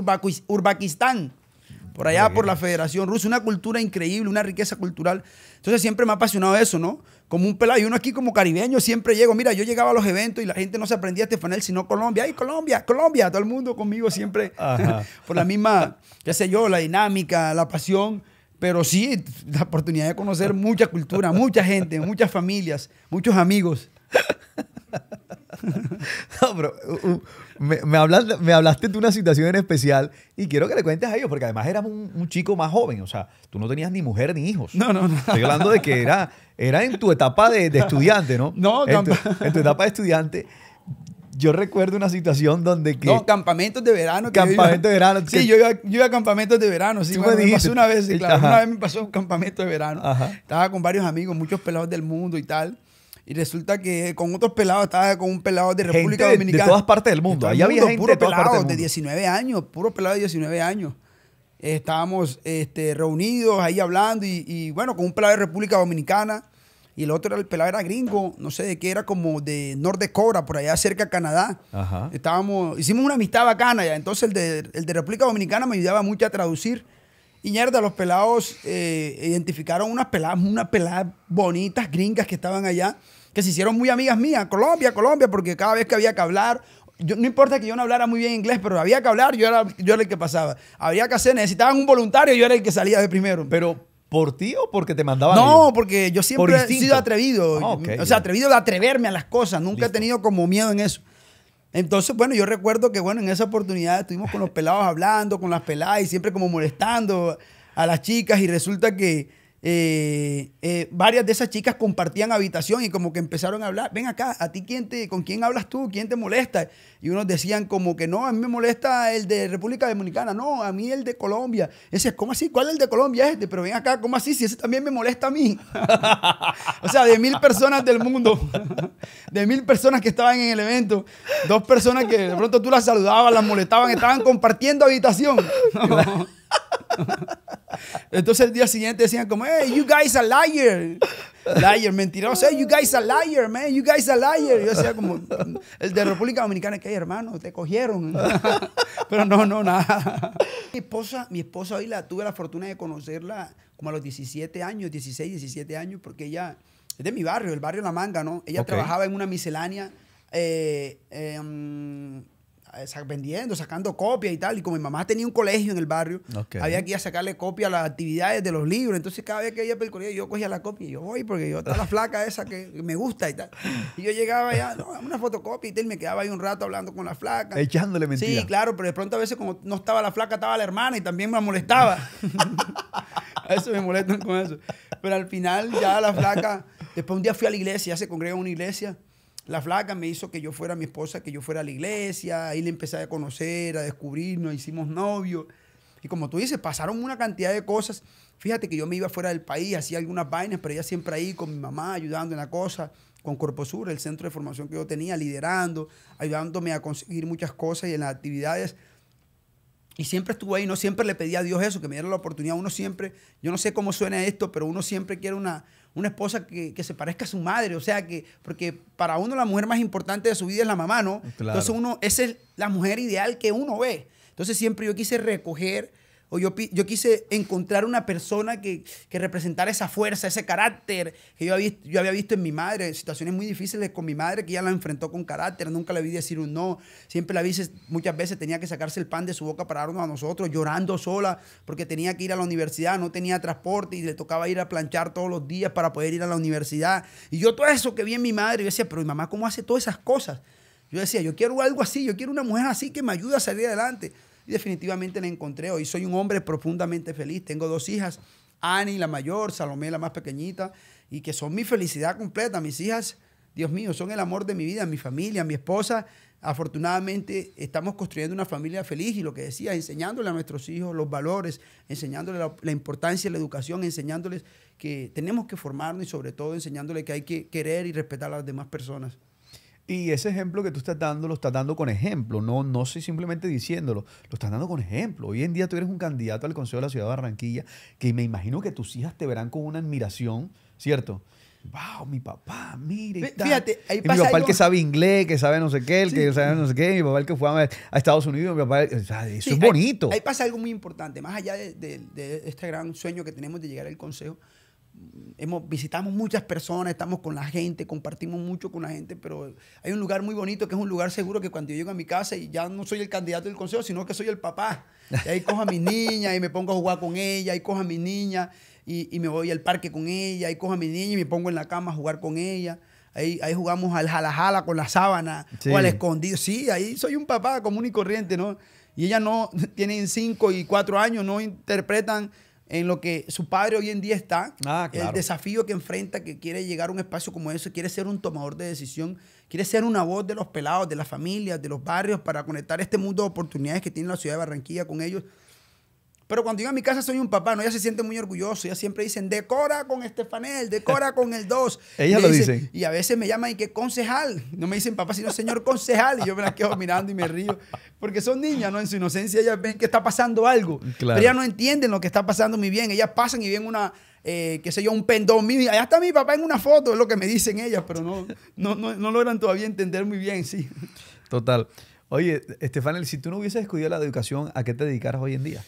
Uzbekistán por allá por la Federación Rusa, una cultura increíble, una riqueza cultural. Entonces siempre me ha apasionado eso, ¿no? como un pelado. Y uno aquí como caribeño siempre llego. Mira, yo llegaba a los eventos y la gente no se aprendía este panel, sino Colombia. ¡Ay, Colombia! ¡Colombia! Todo el mundo conmigo siempre por la misma, qué sé yo, la dinámica, la pasión. Pero sí, la oportunidad de conocer mucha cultura, mucha gente, muchas familias, muchos amigos. no, pero uh, uh, me, me, hablaste, me, hablaste, de una situación en especial y quiero que le cuentes a ellos, porque además eras un, chico más joven, o sea, tú no tenías ni mujer ni hijos. No, no, no. Estoy hablando de que era, era en tu etapa de, estudiante, ¿no? No, en tu, en tu etapa de estudiante yo recuerdo una situación donde que... No, campamentos de verano. Campamentos de verano. Sí, yo iba, iba, a campamentos de verano. Sí, me, una vez, claro. Una vez me pasó un campamento de verano. Estaba con varios amigos, muchos pelados del mundo y tal. Y resulta que con otros pelados, estaba con un pelado de República Dominicana. De todas partes del mundo. Allá había gente puro de pelado, de 19 años, puro pelado de 19 años. Estábamos este, reunidos ahí hablando y, bueno, con un pelado de República Dominicana y el otro era el pelado era gringo, no sé de qué, era como de Norte Cobra, por allá cerca de Canadá. Estábamos, hicimos una amistad bacana ya. Entonces el de, el de República Dominicana me ayudaba mucho a traducir y mierda, los pelados eh, identificaron unas peladas, unas peladas bonitas, gringas que estaban allá, que se hicieron muy amigas mías, Colombia, Colombia, porque cada vez que había que hablar, yo, no importa que yo no hablara muy bien inglés, pero había que hablar, yo era, yo el que pasaba. Había que hacer, necesitaban un voluntario, yo era el que salía de primero. Pero, ¿Por ti o porque te mandaban? No, porque yo siempre he sido atrevido. Ah, o sea, atrevido de atreverme a las cosas. Nunca he tenido como miedo en eso. Entonces, bueno, yo recuerdo que, bueno, en esa oportunidad estuvimos con los pelados hablando, con las peladas y siempre como molestando a las chicas y resulta que eh, eh, varias de esas chicas compartían habitación y como que empezaron a hablar, ven acá, ¿a ti quién te, con quién hablas tú? ¿Quién te molesta? Y unos decían como que no, a mí me molesta el de República Dominicana, no, a mí el de Colombia. Ese, ¿cómo así? ¿Cuál es el de Colombia este? Pero ven acá, ¿cómo así? Si ese también me molesta a mí. o sea, de mil personas del mundo, de mil personas que estaban en el evento, dos personas que de pronto tú las saludabas, las molestaban, estaban compartiendo habitación. Entonces el día siguiente decían como, hey, you guys are liar. Liar, mentiroso. Hey, you guys are liar, man. You guys are liar. Yo decía como, el de República Dominicana, que hermano, te cogieron. Pero no, no, nada. Mi esposa, mi esposa hoy la tuve la fortuna de conocerla como a los 17 años, 16, 17 años, porque ella es de mi barrio, el barrio La Manga, ¿no? Ella trabajaba en una miscelánea. eh, em, eh, vendiendo, sacando copias y tal. Y como mi mamá tenía un colegio en el barrio, había que ir a sacarle copia a las actividades de los libros. Entonces cada vez que ella colegio, yo cogía la copia y yo voy porque yo estaba la flaca esa que me gusta y tal. Y yo llegaba ya una fotocopia y tal, y me quedaba ahí un rato hablando con la flaca. Echándole mentiras. Sí, claro, pero de pronto a veces como no estaba la flaca, estaba la hermana y también me molestaba. a eso me molestan con eso. Pero al final ya la flaca, después un día fui a la iglesia, ya se congrega en una iglesia la flaca me hizo que yo fuera mi esposa, que yo fuera a la iglesia, ahí le empecé a conocer, a descubrirnos, hicimos novio. Y como tú dices, pasaron una cantidad de cosas. Fíjate que yo me iba fuera del país, hacía algunas vainas, pero ella siempre ahí con mi mamá, ayudando en la cosa, con Corposur, el centro de formación que yo tenía, liderando, ayudándome a conseguir muchas cosas y en las actividades. Y siempre estuvo ahí, no siempre le pedía a Dios eso, que me diera la oportunidad. Uno siempre, yo no sé cómo suena esto, pero uno siempre quiere una, una esposa que, se parezca a su madre, o sea, que, porque para uno la mujer más importante de su vida es la mamá, ¿no? Entonces uno, esa es la mujer ideal que uno ve. Entonces siempre yo quise recoger o yo, yo quise encontrar una persona que, que, representara esa fuerza, ese carácter que yo había, yo había visto en mi madre, situaciones muy difíciles con mi madre que ella la enfrentó con carácter, nunca le vi decir un no, siempre la vi, muchas veces tenía que sacarse el pan de su boca para darnos a nosotros, llorando sola porque tenía que ir a la universidad, no tenía transporte y le tocaba ir a planchar todos los días para poder ir a la universidad. Y yo todo eso que vi en mi madre, yo decía, pero mi mamá, ¿cómo hace todas esas cosas? Yo decía, yo quiero algo así, yo quiero una mujer así que me ayude a salir adelante y definitivamente la encontré hoy. Soy un hombre profundamente feliz. Tengo dos hijas, Annie la mayor, Salomé la más pequeñita, y que son mi felicidad completa. Mis hijas, Dios mío, son el amor de mi vida, mi familia, mi esposa. Afortunadamente estamos construyendo una familia feliz y lo que decía, enseñándole a nuestros hijos los valores, enseñándole la, importancia de la educación, enseñándoles que tenemos que formarnos y sobre todo enseñándoles que hay que querer y respetar a las demás personas. Y ese ejemplo que tú estás dando, lo estás dando con ejemplo, no, no soy simplemente diciéndolo, lo estás dando con ejemplo. Hoy en día tú eres un candidato al Consejo de la Ciudad de Barranquilla, que me imagino que tus hijas te verán con una admiración, ¿cierto? wow, mi papá, mire. Fíjate, mi papá el que sabe inglés, que sabe no sé qué, que sabe no sé qué, mi papá el que fue a, Estados Unidos, mi papá, eso es bonito. Ahí, pasa algo muy importante, más allá de, este gran sueño que tenemos de llegar al consejo, visitamos muchas personas, estamos con la gente, compartimos mucho con la gente, pero hay un lugar muy bonito que es un lugar seguro que cuando yo llego a mi casa y ya no soy el candidato del consejo, sino que soy el papá. Y ahí cojo a mis niña y me pongo a jugar con ella, Ahí cojo a mi niña y, y, me voy al parque con ella, Ahí cojo a mi niña y me pongo en la cama a jugar con ella. Ahí, jugamos al jalajala con la sábana o al escondido. Sí, ahí soy un papá común y corriente, ¿no? Y ellas no tienen cinco y cuatro años, no interpretan en lo que su padre hoy en día está, ah, el desafío que enfrenta, que quiere llegar a un espacio como ese, quiere ser un tomador de decisión, quiere ser una voz de los pelados, de las familias, de los barrios, para conectar este mundo de oportunidades que tiene la ciudad de Barranquilla con ellos. Pero cuando yo a mi casa soy un papá, ¿no? Ella se siente muy orgulloso. Ella siempre dicen, decora con Estefanel, decora con el dos. Ella lo dicen, Y a veces me llaman y que concejal. No me dicen papá, sino señor concejal. Y yo me la quedo mirando y me río. Porque son niñas, ¿no? En su inocencia ellas ven que está pasando algo. Claro. Pero ellas no entienden lo que está pasando muy bien. Ellas pasan y ven una... Eh, qué sé yo, un pendón mío. Allá está mi papá en una foto, es lo que me dicen ellas, pero no, no, no, logran todavía entender muy bien, sí. Total. Oye, Estefanel, si tú no hubieses escogido la educación, ¿a qué te dedicaras hoy en día?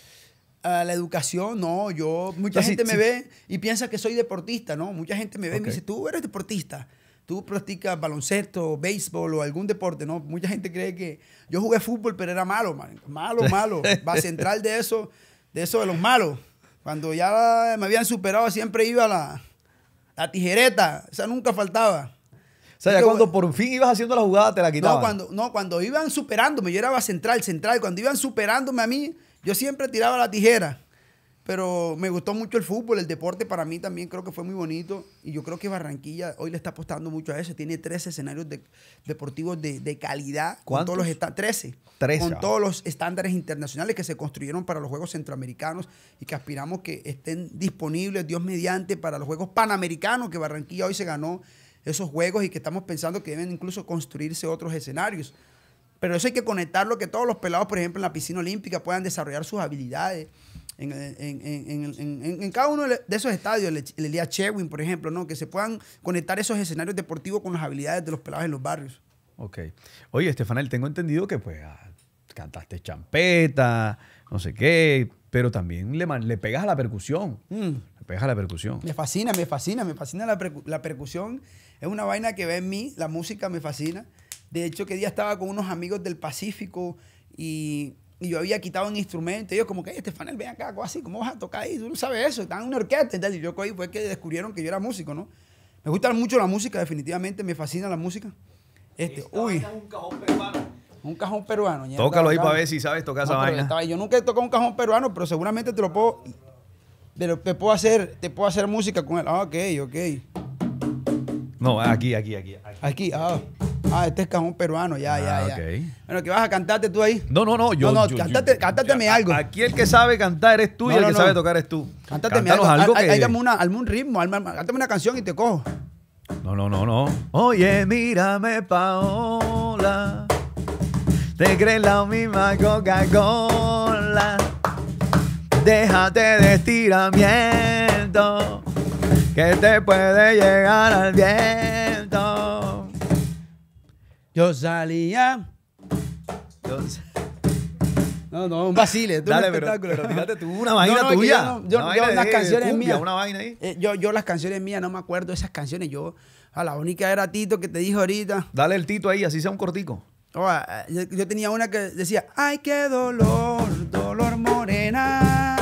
la educación, no, yo, mucha gente me ve y piensa que soy deportista, ¿no? Mucha gente me ve y me dice, tú eres deportista, tú practicas baloncesto, béisbol o algún deporte, ¿no? Mucha gente cree que yo jugué fútbol, pero era malo, malo, malo, va central de eso, de eso de los malos. Cuando ya me habían superado, siempre iba la, la tijereta, esa nunca faltaba. O sea, ya cuando por fin ibas haciendo la jugada, te la quitaba No, cuando, no, cuando iban superándome, yo era central, central, cuando iban superándome a mí, yo siempre tiraba la tijera, pero me gustó mucho el fútbol, el deporte para mí también creo que fue muy bonito y yo creo que Barranquilla hoy le está apostando mucho a eso. Tiene tres escenarios de, deportivos de, calidad. ¿Cuántos? Con todos los 13, 13. Con ah. todos los estándares internacionales que se construyeron para los Juegos Centroamericanos y que aspiramos que estén disponibles, Dios mediante, para los Juegos Panamericanos que Barranquilla hoy se ganó esos juegos y que estamos pensando que deben incluso construirse otros escenarios. Pero eso hay que conectarlo, que todos los pelados, por ejemplo, en la piscina olímpica puedan desarrollar sus habilidades. En, cada uno de esos estadios, el, el Elías Chewin, por ejemplo, ¿no? que se puedan conectar esos escenarios deportivos con las habilidades de los pelados en los barrios. Ok. Oye, Estefanel, tengo entendido que pues ah, cantaste champeta, no sé qué, pero también le, le pegas a la percusión. Mm. Le pegas a la percusión. Me fascina, me fascina, me fascina la, la percusión. Es una vaina que ve en mí, la música me fascina. De hecho, que día estaba con unos amigos del Pacífico y, yo había quitado un instrumento. Y ellos como que, Estefanel, ven acá, así, ¿cómo vas a tocar ahí? Tú no sabes eso, están en una orquesta. Y, yo ahí fue que descubrieron que yo era músico, ¿no? Me gusta mucho la música, definitivamente, me fascina la música. Este, uy. un cajón peruano. Un cajón peruano. Tócalo ahí para ver si sabes tocar esa vaina. yo nunca he tocado un cajón peruano, pero seguramente te lo puedo... Te, puedo hacer, te puedo hacer música con él. Ah, ok, ok. No, aquí, aquí. Aquí, aquí ah. Ah, este es cajón peruano, ya, ya, ah, ya. Bueno, que vas a cantarte tú ahí. No, no, no, yo. No, no, yo, cantate, cántateme algo. Aquí el que sabe cantar es tú y el que sabe tocar es tú. Cántateme Cántanos algo. algo que... Hágame una, un ritmo, cántame una canción y te cojo. No, no, no, no. Oye, mírame, Paola. Te crees la misma Coca-Cola. Déjate de estiramiento que te puede llegar al bien. Yo salía. No, no, un vacile. Tú Dale, espectáculo. pero, fíjate tú, una vaina tuya. Yo, las canciones mías. Eh, yo, las canciones mías, no me acuerdo esas canciones. Yo, a la única era Tito que te dijo ahorita. Dale el Tito ahí, así sea un cortico. yo, tenía una que decía, ay, qué dolor, dolor morena.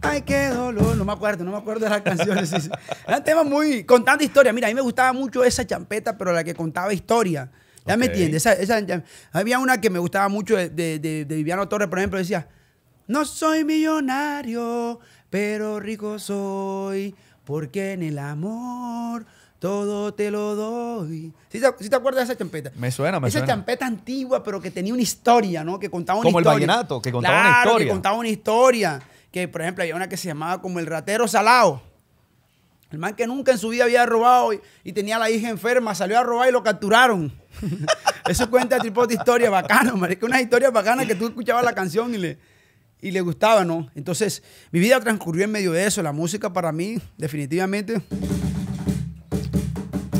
Ay, qué dolor. No me acuerdo, no me acuerdo de las canciones. Era un tema muy. contando historia. Mira, a mí me gustaba mucho esa champeta, pero la que contaba historia. Ya me entiendes. había una que me gustaba mucho de, de, de, Viviano Torres, por ejemplo, decía, no soy millonario, pero rico soy, porque en el amor todo te lo doy. ¿Sí te, acuerdas de esa champeta? Me suena, me esa suena. Esa champeta antigua, pero que tenía una historia, ¿no? Que contaba una historia. Como el vallenato, que contaba una historia. que contaba una historia. Que, por ejemplo, había una que se llamaba como El Ratero salado El man que nunca en su vida había robado y, tenía la hija enferma, salió a robar y lo capturaron. Eso cuenta de historia bacana, que una historia bacana que tú escuchabas la canción y le, y le gustaba, ¿no? Entonces, mi vida transcurrió en medio de eso. La música para mí, definitivamente,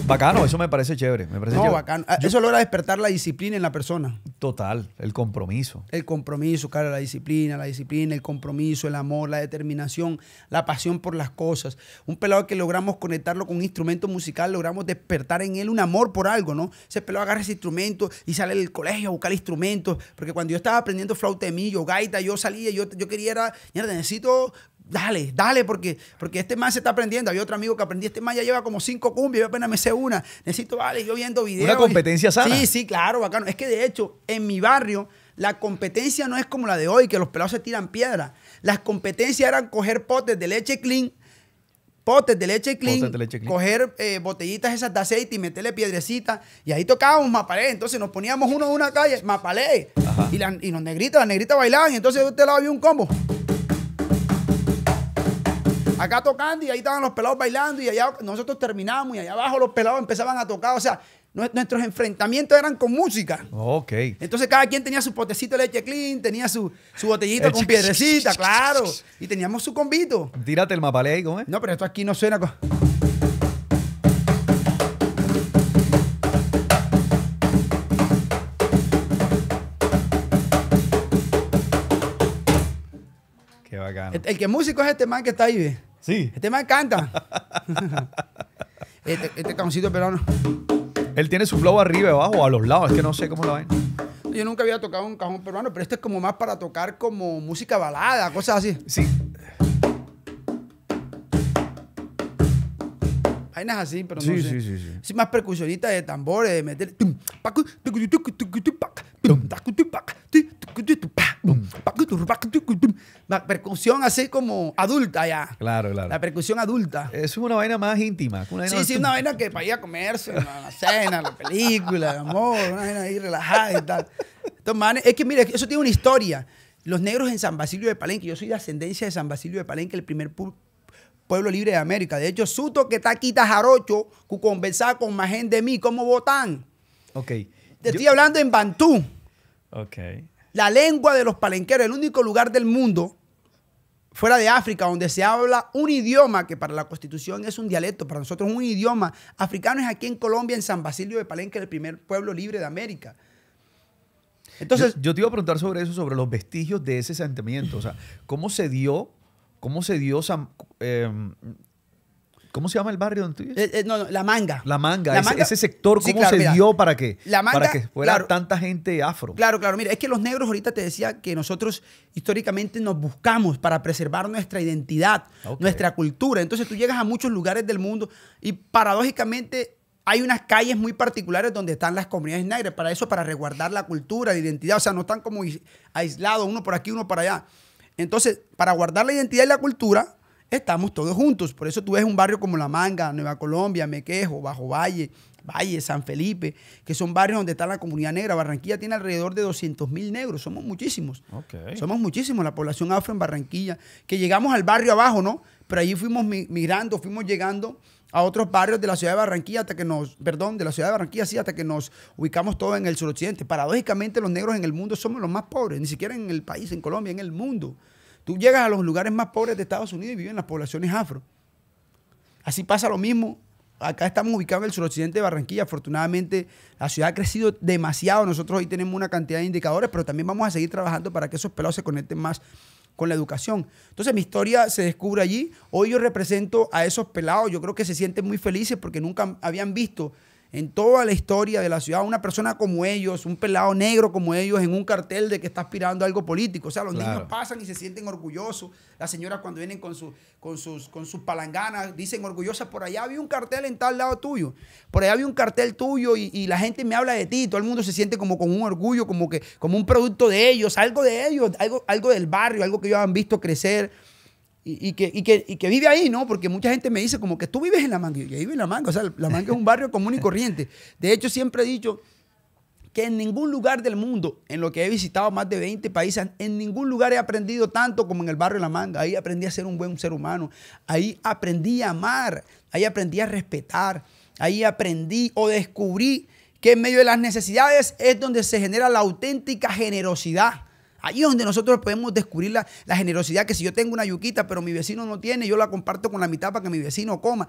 Bacano, eso me parece chévere. Me bacano. Ah, eso logra despertar la disciplina en la persona. Total, el compromiso. El compromiso, cara la disciplina, la disciplina, el compromiso, el amor, la determinación, la pasión por las cosas. Un pelado que logramos conectarlo con un instrumento musical, logramos despertar en él un amor por algo, ¿no? Ese pelado agarra ese instrumento y sale del colegio a buscar instrumentos. Porque cuando yo estaba aprendiendo flauta de yo gaita, yo salía, yo, yo quería era, necesito dale, dale, porque, porque este man se está aprendiendo. Había otro amigo que aprendí, este man ya lleva como cinco cumbias, yo apenas me sé una. Necesito, vale, yo viendo videos. Una competencia sana. Sí, sí, claro, bacano. Es que de hecho, en mi barrio, la competencia no es como la de hoy, que los pelados se tiran piedras. Las competencias eran coger potes de leche clean, potes de leche clean, coger eh, botellitas esas de aceite y meterle piedrecita Y ahí tocábamos mapalé. Entonces nos poníamos uno en una calle, mapalé. Y, y los negritos, las negritas bailaban. Y entonces usted este lado había un combo acá tocando y ahí estaban los pelados bailando y allá nosotros terminamos y allá abajo los pelados empezaban a tocar. O sea, nuestros enfrentamientos eran con música. Ok. Entonces cada quien tenía su potecito de leche clean, tenía su, su botellita con piedrecita, claro. Y teníamos su convito. Tírate el mapale ahí, No, pero esto aquí no suena. Con... Qué bacano. El, que músico es este man que está ahí, ¿ves? Sí. Este me encanta. este, este peruano. Él tiene su flow arriba, abajo, a los lados. Es que no sé cómo lo ven. Yo nunca había tocado un cajón peruano, pero este es como más para tocar como música balada, cosas así. Sí. Vainas así, pero no sé. Sí, sí, sí. Sí, más percusionista de tambores, de meter... La percusión así como adulta ya. Claro, claro. La percusión adulta. Es una vaina más íntima. sí, sí, una vaina que para ir a comerse, la cena, la película, el amor, una vaina ahí relajada y tal. es que mire, eso tiene una historia. Los negros en San Basilio de Palenque, yo soy de ascendencia de San Basilio de Palenque, el primer pueblo libre de América. De hecho, Suto que está aquí, Jarocho, que conversaba con más gente de mí, como Botán. Ok. Te estoy hablando en Bantú. Ok. La lengua de los palenqueros, el único lugar del mundo fuera de África, donde se habla un idioma que para la Constitución es un dialecto, para nosotros es un idioma. Africano es aquí en Colombia, en San Basilio de Palenque, el primer pueblo libre de América. Entonces, yo, te iba a preguntar sobre eso, sobre los vestigios de ese sentimiento. O sea, ¿cómo se dio, cómo se dio San, eh, ¿Cómo se llama el barrio donde tú vives? Eh, eh, no, La Manga. La Manga. ese, sector, ¿cómo se dio para que, para que fuera tanta gente afro? Claro, claro. Mira, es que los negros, ahorita te decía que nosotros históricamente nos buscamos para preservar nuestra identidad, nuestra cultura. Entonces tú llegas a muchos lugares del mundo y paradójicamente hay unas calles muy particulares donde están las comunidades negras, para eso, para resguardar la cultura, la identidad, o sea, no están como aislados, uno por aquí, uno por allá. Entonces, para guardar la identidad y la cultura, estamos todos juntos. Por eso tú ves un barrio como La Manga, Nueva Colombia, Mequejo, Bajo Valle, Valle, San Felipe, que son barrios donde está la comunidad negra. Barranquilla tiene alrededor de 200 mil negros, somos muchísimos. Somos muchísimos, la población afro en Barranquilla, que llegamos al barrio abajo, ¿no? Pero allí fuimos migrando, fuimos llegando a otros barrios de la ciudad de Barranquilla hasta que nos, perdón, de la ciudad de Barranquilla, sí, hasta que nos ubicamos todos en el suroccidente. Paradójicamente los negros en el mundo somos los más pobres, ni siquiera en el país, en Colombia, en el mundo. Tú llegas a los lugares más pobres de Estados Unidos y viven las poblaciones afro. Así pasa lo mismo. Acá estamos ubicados en el suroccidente de Barranquilla. Afortunadamente, la ciudad ha crecido demasiado. Nosotros hoy tenemos una cantidad de indicadores, pero también vamos a seguir trabajando para que esos pelados se conecten más con la educación. Entonces mi historia se descubre allí. Hoy yo represento a esos pelados. Yo creo que se sienten muy felices porque nunca habían visto en toda la historia de la ciudad una persona como ellos, un pelado negro como ellos, en un cartel de que está aspirando a algo político. O sea, los niños pasan y se sienten orgullosos. Las señoras cuando vienen con, su, con, sus, con palanganas dicen orgullosas, por allá había un cartel en tal lado tuyo, por allá había un cartel tuyo y, la gente me habla de ti, todo el mundo se siente como con un orgullo, como, que, como un producto de ellos, algo de ellos, algo, algo del barrio, algo que ellos han visto crecer. Y, que, vive ahí, ¿no? Porque mucha gente me dice como que tú vives en La Manga. Y yo vivo en La Manga. O sea, La Manga es un barrio común y corriente. De hecho, siempre he dicho que en ningún lugar del mundo, en lo que he visitado más de 20 países, en ningún lugar he aprendido tanto como en el barrio La Manga. Ahí aprendí a ser un buen ser humano. Ahí aprendí a amar. Ahí aprendí a respetar. Ahí aprendí o descubrí que en medio de las necesidades es donde se genera la auténtica generosidad Ahí es donde nosotros podemos descubrir la, generosidad, que si yo tengo una yuquita, pero mi vecino no tiene, yo la comparto con la mitad para que mi vecino coma.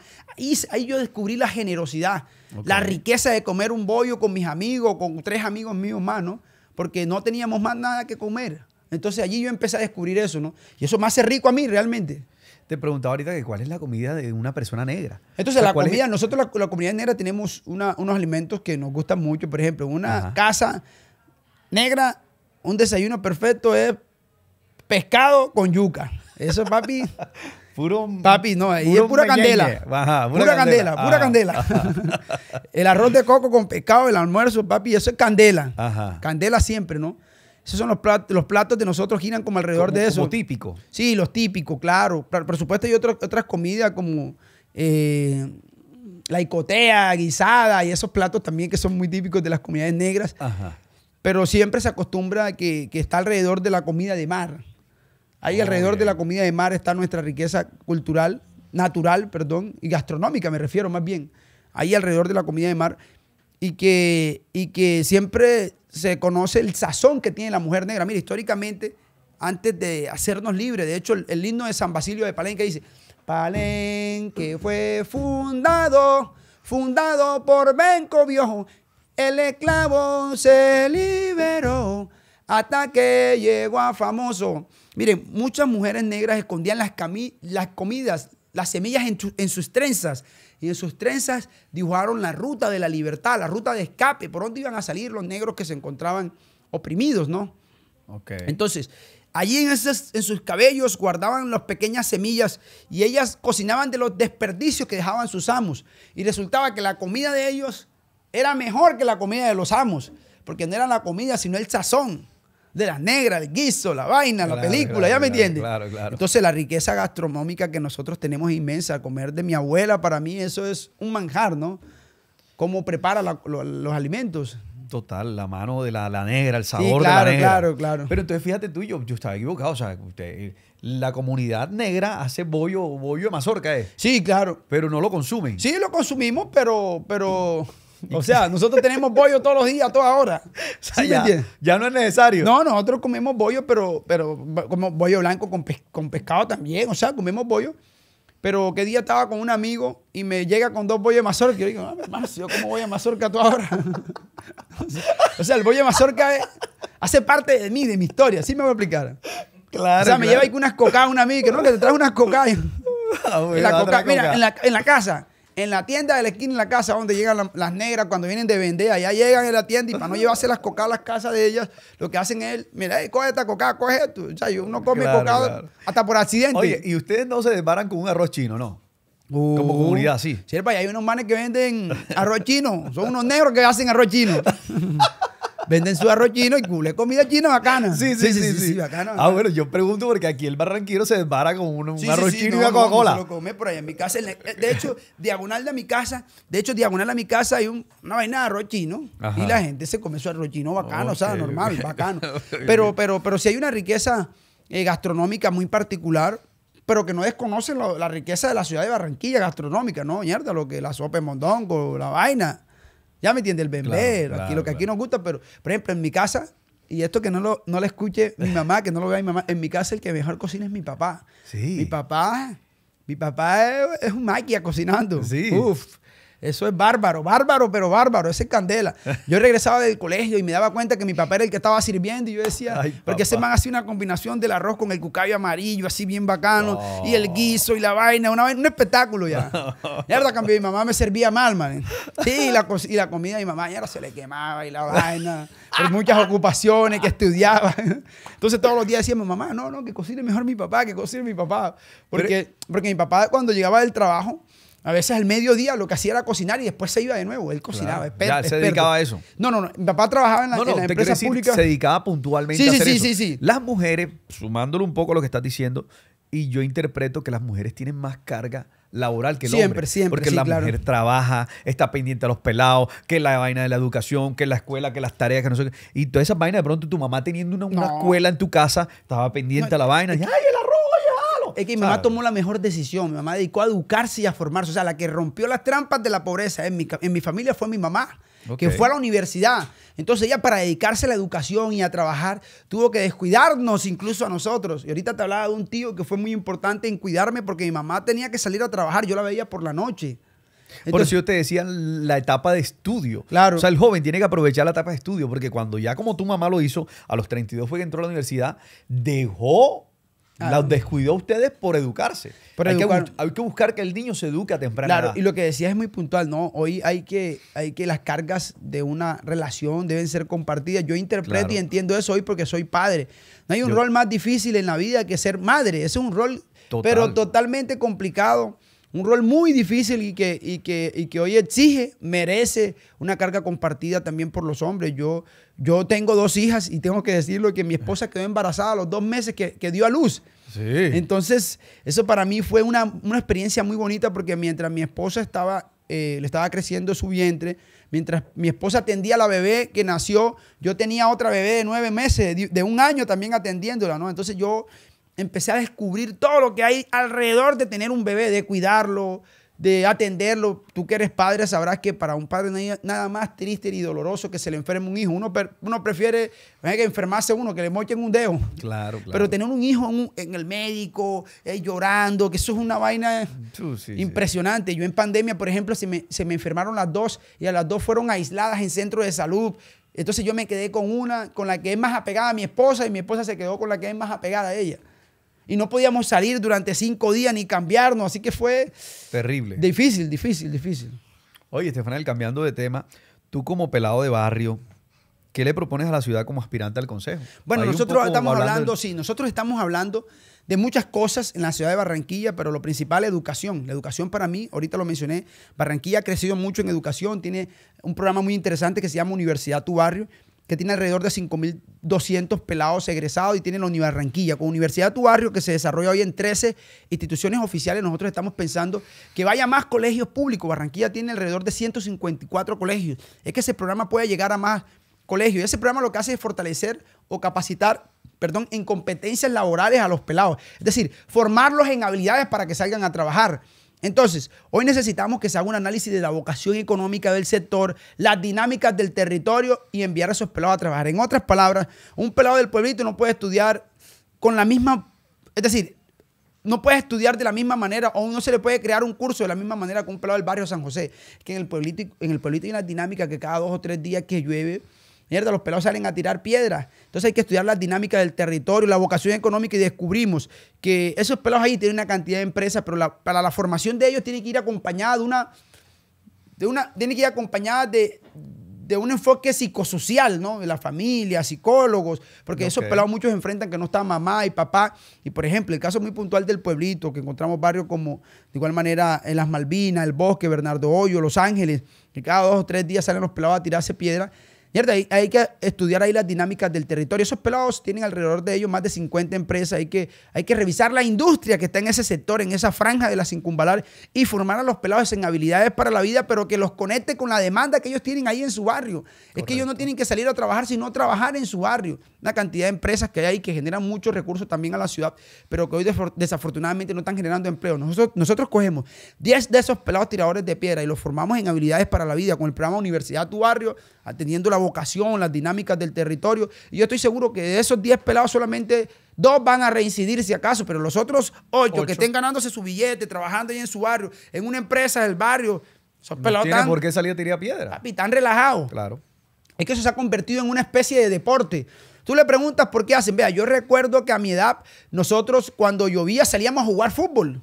Ahí, yo descubrí la generosidad, la riqueza de comer un bollo con mis amigos, con tres amigos míos más, ¿no? Porque no teníamos más nada que comer. Entonces allí yo empecé a descubrir eso, ¿no? Y eso me hace rico a mí realmente te preguntaba ahorita que cuál es la comida de una persona negra. Entonces, la comida, nosotros la, la, comunidad negra tenemos unos alimentos que nos gustan mucho. Por ejemplo, una casa negra un desayuno perfecto es pescado con yuca. Eso, papi. Puro, Papi, no, Y es pura candela. pura, candela. pura, ah. candela, el arroz de coco con pescado, el almuerzo, papi, eso es candela. Ajá. Candela siempre, ¿no? Esos son los platos, los platos de nosotros giran como alrededor de eso. Como típico. Sí, los típicos, claro. Por supuesto hay otras, comidas como eh, la icotea, guisada y esos platos también que son muy típicos de las comunidades negras. Ajá pero siempre se acostumbra que, está alrededor de la comida de mar. Ahí ah, alrededor de la comida de mar está nuestra riqueza cultural, natural, perdón, y gastronómica, me refiero más bien. Ahí alrededor de la comida de mar. Y que, y que siempre se conoce el sazón que tiene la mujer negra. Mira, históricamente, antes de hacernos libres, de hecho, el, himno de San Basilio de Palenque dice: Palenque fue fundado, fundado por Benco Viejo. El esclavo se liberó hasta que llegó a famoso. Miren, muchas mujeres negras escondían las, comidas, las semillas en, sus trenzas. Y en sus trenzas dibujaron la ruta de la libertad, la ruta de escape, por dónde iban a salir los negros que se encontraban oprimidos, ¿no? Entonces, allí en sus cabellos guardaban las pequeñas semillas y ellas cocinaban de los desperdicios que dejaban sus amos. Y resultaba que la comida de ellos era mejor que la comida de los amos, porque no era la comida, sino el sazón de la negra, el guiso, la vaina, la película, ¿ya me claro, entiendes? Entonces la riqueza gastronómica que nosotros tenemos es inmensa. Comer de mi abuela, para mí eso es un manjar, ¿no? Cómo prepara los alimentos. Total, la mano de la, negra, el sabor de la negra. Claro, claro, Pero entonces fíjate tú, yo, yo estaba equivocado. O sea, usted, eh, la comunidad negra hace bollo, bollo de mazorca, ¿eh? Sí, claro. Pero no lo consumen. Sí, lo consumimos, pero, pero... O sea, nosotros tenemos bollo todos los días, toda hora. ¿Sí ya, ya, no es necesario. No, nosotros comemos bollo, pero, como bollo blanco con, pescado también. O sea, comemos bollo. Pero qué día estaba con un amigo y me llega con dos bollos de mazorca. Y yo digo, ah, no, yo como bollo de mazorca toda hora. o sea, el bollo de mazorca hace parte de mí, de mi historia. ¿Sí me voy a explicar. Claro, o sea, me lleva ahí con unas cocadas, una amigo. que no, que te trae unas cocadas. Ah, coca, mira, en la, en la, casa, en la tienda de la esquina, en la casa donde llegan las negras cuando vienen de vender, allá llegan en la tienda y para no llevarse las cocadas a las casas de ellas, lo que hacen es, mira, eh, coge esta cocada, coge esto. O sea, uno come cocada hasta por accidente. Oye, y ustedes no se desbaran con un arroz chino, ¿no? Como uh, comunidad, sí. Sí, y hay unos manes que venden arroz chino. Son unos negros que hacen arroz chino. Venden su arrochino y culé comida china bacana. Sí, sí, sí. sí, Ah, bueno, yo pregunto porque aquí el barranquero se desbara con un, arroz y una Coca-Cola. lo come por ahí en mi casa. De hecho, diagonal de mi casa, de hecho, diagonal a mi casa hay una vaina de arroz y la gente se come su arroz bacano, o sea, normal, bacano. Pero, pero, pero si hay una riqueza eh, gastronómica muy particular, pero que no desconocen la riqueza de la ciudad de Barranquilla gastronómica, ¿no? Mierda, lo que la sopa de mondongo, la vaina. Ya me entiende el bembero. lo que aquí nos gusta, pero por ejemplo, en mi casa, y esto que no lo, no escuche mi mamá, que no lo vea mi mamá, en mi casa el que mejor cocina es mi papá. Sí. Mi papá, mi papá es, un maquia cocinando. Sí. Uf. Eso es bárbaro, bárbaro, pero bárbaro. Ese es candela. Yo regresaba del colegio y me daba cuenta que mi papá era el que estaba sirviendo y yo decía, porque ese man hacía una combinación del arroz con el cucayo amarillo, así bien bacano, y el oh. guiso y la vaina, una, un espectáculo ya. Y ahora cambió, mi mamá me servía mal, man. Sí, y la, la comida de mi mamá ya se le quemaba y la vaina, por muchas ocupaciones que estudiaba. Entonces todos los días mi mamá, no, no, que cocine mejor mi papá, que cocine mi papá. Porque, porque mi papá cuando llegaba del trabajo, a veces al mediodía lo que hacía era cocinar y después se iba de nuevo. Él cocinaba. se dedicaba a eso. No, no, no. Mi papá trabajaba en la, empresa pública. Se dedicaba puntualmente a eso. Sí, sí, Las mujeres, sumándolo un poco a lo que estás diciendo, y yo interpreto que las mujeres tienen más carga laboral que el siempre, hombre. Porque la mujer trabaja, está pendiente a los pelados, que la vaina de la educación, que la escuela, que las tareas, que no sé Y todas esas vainas, de pronto tu mamá teniendo una, escuela en tu casa, estaba pendiente a la vaina. ¡Ay, el arroz! Es que mi mamá tomó la mejor decisión. Mi mamá dedicó a educarse y a formarse. O sea, la que rompió las trampas de la pobreza en mi, en mi familia fue mi mamá, que fue a la universidad. Entonces ella para dedicarse a la educación y a trabajar tuvo que descuidarnos incluso a nosotros. Y ahorita te hablaba de un tío que fue muy importante en cuidarme porque mi mamá tenía que salir a trabajar. Yo la veía por la noche. Entonces, por eso yo te decía la etapa de estudio. Claro. O sea, el joven tiene que aprovechar la etapa de estudio, porque cuando ya como tu mamá lo hizo, a los 32 fue que entró a la universidad, dejó los descuidó ustedes por educarse. pero hay, que, buscar que el niño se eduque temprano. y lo que decías es muy puntual, ¿no? Hoy hay que, hay que las cargas de una relación deben ser compartidas. Yo interpreto y entiendo eso hoy porque soy padre. No hay un rol más difícil en la vida que ser madre. es un rol, pero totalmente complicado un rol muy difícil y que, que, que hoy exige, merece una carga compartida también por los hombres. Yo, yo tengo dos hijas y tengo que decirlo que mi esposa quedó embarazada a los dos meses que, que dio a luz. Entonces, eso para mí fue una, experiencia muy bonita porque mientras mi esposa estaba, eh, le estaba creciendo su vientre, mientras mi esposa atendía a la bebé que nació, yo tenía otra bebé de nueve meses, de, un año también atendiéndola, ¿no? Entonces yo empecé a descubrir todo lo que hay alrededor de tener un bebé, de cuidarlo, de atenderlo. Tú que eres padre sabrás que para un padre nada más triste y doloroso que se le enferme un hijo. Uno, uno prefiere que enfermarse uno, que le mochen un dedo. Claro, claro. Pero tener un hijo en, el médico, eh, llorando, que eso es una vaina impresionante. Yo en pandemia, por ejemplo, se me, se me enfermaron las dos y a las dos fueron aisladas en centro de salud. Entonces yo me quedé con una, con la que es más apegada a mi esposa y mi esposa se quedó con la que es más apegada a ella. Y no podíamos salir durante cinco días ni cambiarnos, así que fue... Terrible. Difícil, difícil, difícil. Oye, Estefanel, cambiando de tema, tú como pelado de barrio, ¿qué le propones a la ciudad como aspirante al consejo? Bueno, nosotros estamos hablando, sí, nosotros estamos hablando de muchas cosas en la ciudad de Barranquilla, pero lo principal es educación. La educación para mí, ahorita lo mencioné, Barranquilla ha crecido mucho en educación, tiene un programa muy interesante que se llama Universidad Tu Barrio, que tiene alrededor de 5.200 pelados egresados y tiene la Universidad Barranquilla, con Universidad Tu Barrio, que se desarrolla hoy en 13 instituciones oficiales. Nosotros estamos pensando que vaya más colegios públicos. Barranquilla tiene alrededor de 154 colegios. Es que ese programa puede llegar a más colegios. Y ese programa lo que hace es fortalecer o capacitar perdón, en competencias laborales a los pelados. Es decir, formarlos en habilidades para que salgan a trabajar. Entonces, hoy necesitamos que se haga un análisis de la vocación económica del sector, las dinámicas del territorio y enviar a esos pelados a trabajar. En otras palabras, un pelado del pueblito no puede estudiar con la misma, es decir, no puede estudiar de la misma manera o no se le puede crear un curso de la misma manera que un pelado del barrio San José, que en el pueblito, en el pueblito hay una dinámica que cada dos o tres días que llueve, Mierda, los pelados salen a tirar piedras. Entonces hay que estudiar la dinámica del territorio, la vocación económica y descubrimos que esos pelados ahí tienen una cantidad de empresas, pero para la formación de ellos tiene que ir acompañada de una, tiene que ir acompañada de, un enfoque psicosocial, ¿no? De la familia, psicólogos, porque esos pelados muchos enfrentan que no está mamá y papá. Y por ejemplo, el caso muy puntual del pueblito, que encontramos barrios como, de igual manera, en las Malvinas, el Bosque, Bernardo Hoyo, Los Ángeles, que cada dos o tres días salen los pelados a tirarse piedra. Mierda, hay, que estudiar ahí las dinámicas del territorio. Esos pelados tienen alrededor de ellos más de 50 empresas. Hay que, hay que revisar la industria que está en ese sector, en esa franja de las circunvalar y formar a los pelados en habilidades para la vida, pero que los conecte con la demanda que ellos tienen ahí en su barrio. Es que ellos no tienen que salir a trabajar, sino trabajar en su barrio. Una cantidad de empresas que hay ahí que generan muchos recursos también a la ciudad, pero que hoy desafortunadamente no están generando empleo. Nosotros, nosotros cogemos 10 de esos pelados tiradores de piedra y los formamos en habilidades para la vida con el programa Universidad Tu Barrio, atendiendo la vocación, las dinámicas del territorio. Y yo estoy seguro que de esos 10 pelados solamente dos van a reincidir si acaso, pero los otros 8 que estén ganándose su billete, trabajando ahí en su barrio, en una empresa del barrio, son no pelados por qué salir a tirar piedra. Papi, tan relajados. Claro. Es que eso se ha convertido en una especie de deporte. Tú le preguntas por qué hacen. Vea, yo recuerdo que a mi edad, nosotros cuando llovía salíamos a jugar fútbol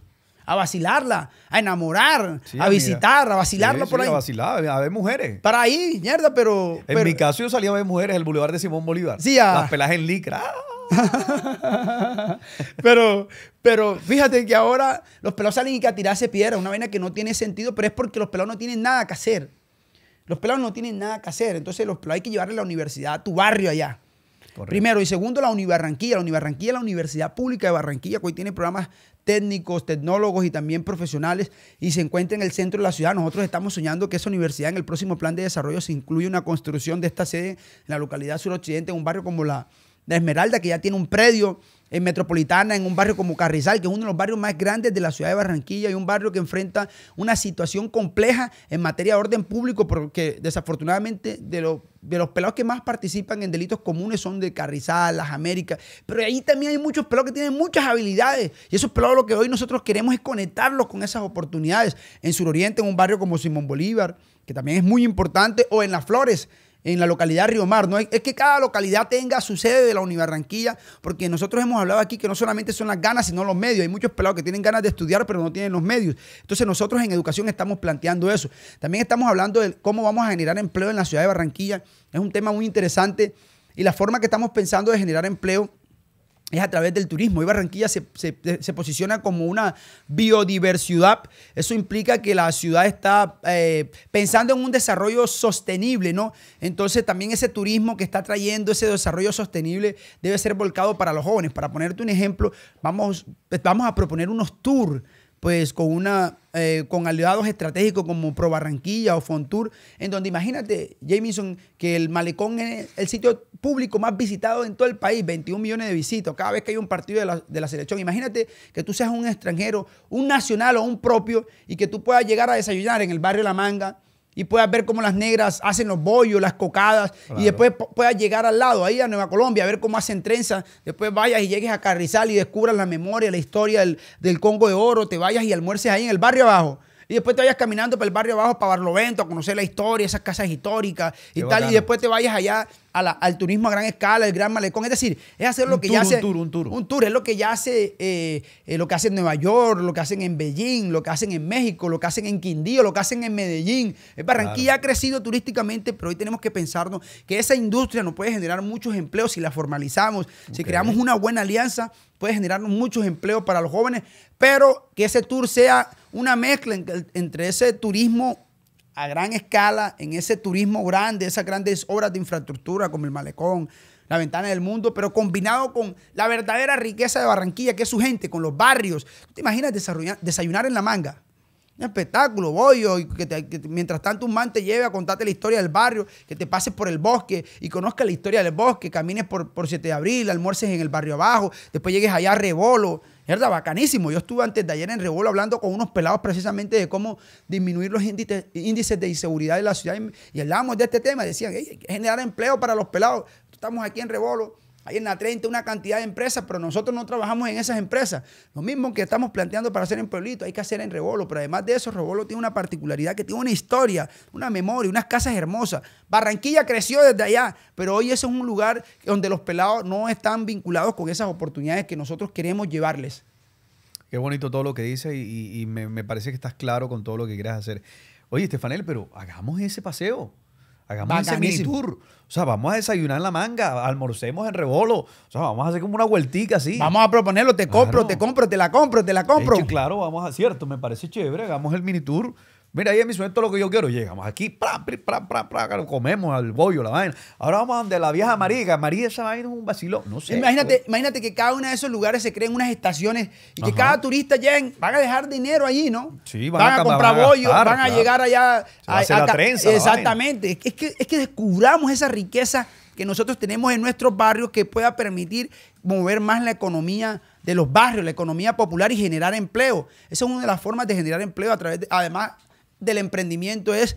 a vacilarla, a enamorar, a visitar, a vacilarla por sí, ahí. A a ver mujeres. Para ahí, mierda, pero. En mi caso, yo salía a ver mujeres el Boulevard de Simón Bolívar. Sí, a... Las pelas en licra. pero, pero fíjate que ahora los pelados salen y que a tirarse piedra, una vaina que no tiene sentido, pero es porque los pelados no tienen nada que hacer. Los pelados no tienen nada que hacer. Entonces, los pelados hay que llevarle a la universidad a tu barrio allá. Primero y segundo, la Unibarranquilla. La Unibarranquilla es la Universidad Pública de Barranquilla, que hoy tiene programas técnicos, tecnólogos y también profesionales y se encuentra en el centro de la ciudad. Nosotros estamos soñando que esa universidad en el próximo plan de desarrollo se incluya una construcción de esta sede en la localidad suroccidente, en un barrio como la, la Esmeralda, que ya tiene un predio en Metropolitana, en un barrio como Carrizal, que es uno de los barrios más grandes de la ciudad de Barranquilla y un barrio que enfrenta una situación compleja en materia de orden público, porque desafortunadamente de, de los pelados que más participan en delitos comunes son de Carrizal, las Américas, pero ahí también hay muchos pelados que tienen muchas habilidades y esos pelados lo que hoy nosotros queremos es conectarlos con esas oportunidades en Suroriente, en un barrio como Simón Bolívar, que también es muy importante, o en Las Flores, en la localidad Río Mar. es, es que cada localidad tenga su sede de la Unibarranquilla, porque nosotros hemos hablado aquí que no solamente son las ganas, sino los medios. Hay muchos pelados que tienen ganas de estudiar, pero no tienen los medios. Entonces nosotros en educación estamos planteando eso. También estamos hablando de cómo vamos a generar empleo en la ciudad de Barranquilla. Es un tema muy interesante y la forma que estamos pensando de generar empleo es a través del turismo. Y Barranquilla se, se, posiciona como una biodiversidad. Eso implica que la ciudad está eh, pensando en un desarrollo sostenible, ¿no? Entonces también ese turismo que está trayendo ese desarrollo sostenible debe ser volcado para los jóvenes. Para ponerte un ejemplo, vamos, vamos a proponer unos tours pues con una eh, con aliados estratégicos como Pro Barranquilla o Fontour, en donde imagínate, Jameson, que el malecón es el sitio público más visitado en todo el país, 21 millones de visitas cada vez que hay un partido de la, de la, selección. Imagínate que tú seas un extranjero, un nacional o un propio, y que tú puedas llegar a desayunar en el barrio La Manga, y puedas ver cómo las negras hacen los bollos, las cocadas, y después puedas llegar al lado, ahí a Nueva Colombia, a ver cómo hacen trenzas, después vayas y llegues a Carrizal y descubras la memoria, la historia del Congo de Oro, te vayas y almuerces ahí en el barrio abajo y después te vayas caminando para el barrio abajo, para Barlovento, a conocer la historia, esas casas históricas y tal, y después te vayas allá al turismo a gran escala, el Gran Malecón. Es decir, es hacer lo que ya hace. Un tour, un tour. Un tour, es lo que ya hace, eh, eh, lo que hace en Nueva York, lo que hacen en Beijing, lo que hacen en México, lo que hacen en Quindío, lo que hacen en Medellín. El Barranquilla ha crecido turísticamente, pero hoy tenemos que pensarnos que esa industria nos puede generar muchos empleos si la formalizamos, si creamos una buena alianza, puede generar muchos empleos para los jóvenes, pero que ese tour sea una mezcla entre ese turismo a gran escala, en ese turismo grande, esas grandes obras de infraestructura como el malecón, la ventana del mundo, pero combinado con la verdadera riqueza de Barranquilla, que es su gente, con los barrios. ¿Tú te imaginas desayunar en la manga? Un espectáculo, bollo, y que, mientras tanto un man te lleve a contarte la historia del barrio, que te pases por el bosque y conozcas la historia del bosque, camines por, por 7 de abril, almuerces en el barrio abajo, después llegues allá a Rebolo, Mierda, bacanísimo. Yo estuve antes de ayer en Rebolo hablando con unos pelados precisamente de cómo disminuir los índices de inseguridad de la ciudad y, hablábamos de este tema. Decían, generar empleo para los pelados. Estamos aquí en Rebolo hay en la 30 una cantidad de empresas, pero nosotros no trabajamos en esas empresas. Lo mismo que estamos planteando para hacer en Pueblito, hay que hacer en Rebolo. Pero además de eso, Rebolo tiene una particularidad que tiene una historia, una memoria, unas casas hermosas. Barranquilla creció desde allá, pero hoy eso es un lugar donde los pelados no están vinculados con esas oportunidades que nosotros queremos llevarles. Qué bonito todo lo que dices y, me, parece que estás claro con todo lo que quieres hacer. Oye, Estefanel, pero hagamos ese paseo. Hagamos ese mini tour. O sea, vamos a desayunar en la manga, almorcemos en rebolo. O sea, vamos a hacer como una vueltica así. Vamos a proponerlo, te compro, te compro, te la compro, te la compro. claro, vamos a cierto, me parece chévere, hagamos el mini tour. Mira, ahí es mi todo lo que yo quiero. Llegamos aquí, pra, comemos al bollo, la vaina. Ahora vamos a donde la vieja María. María, esa vaina es un vacilón. No sé. Imagínate, imagínate que cada uno de esos lugares se creen unas estaciones y que cada turista lleguen, van a dejar dinero allí, ¿no? Sí, van, a, comprar bollo, van a llegar allá. a, hacer la Exactamente. es, que, es que descubramos esa riqueza que nosotros tenemos en nuestros barrios que pueda permitir mover más la economía de los barrios, la economía popular y generar empleo. Esa es una de las formas de generar empleo a través de, además del emprendimiento es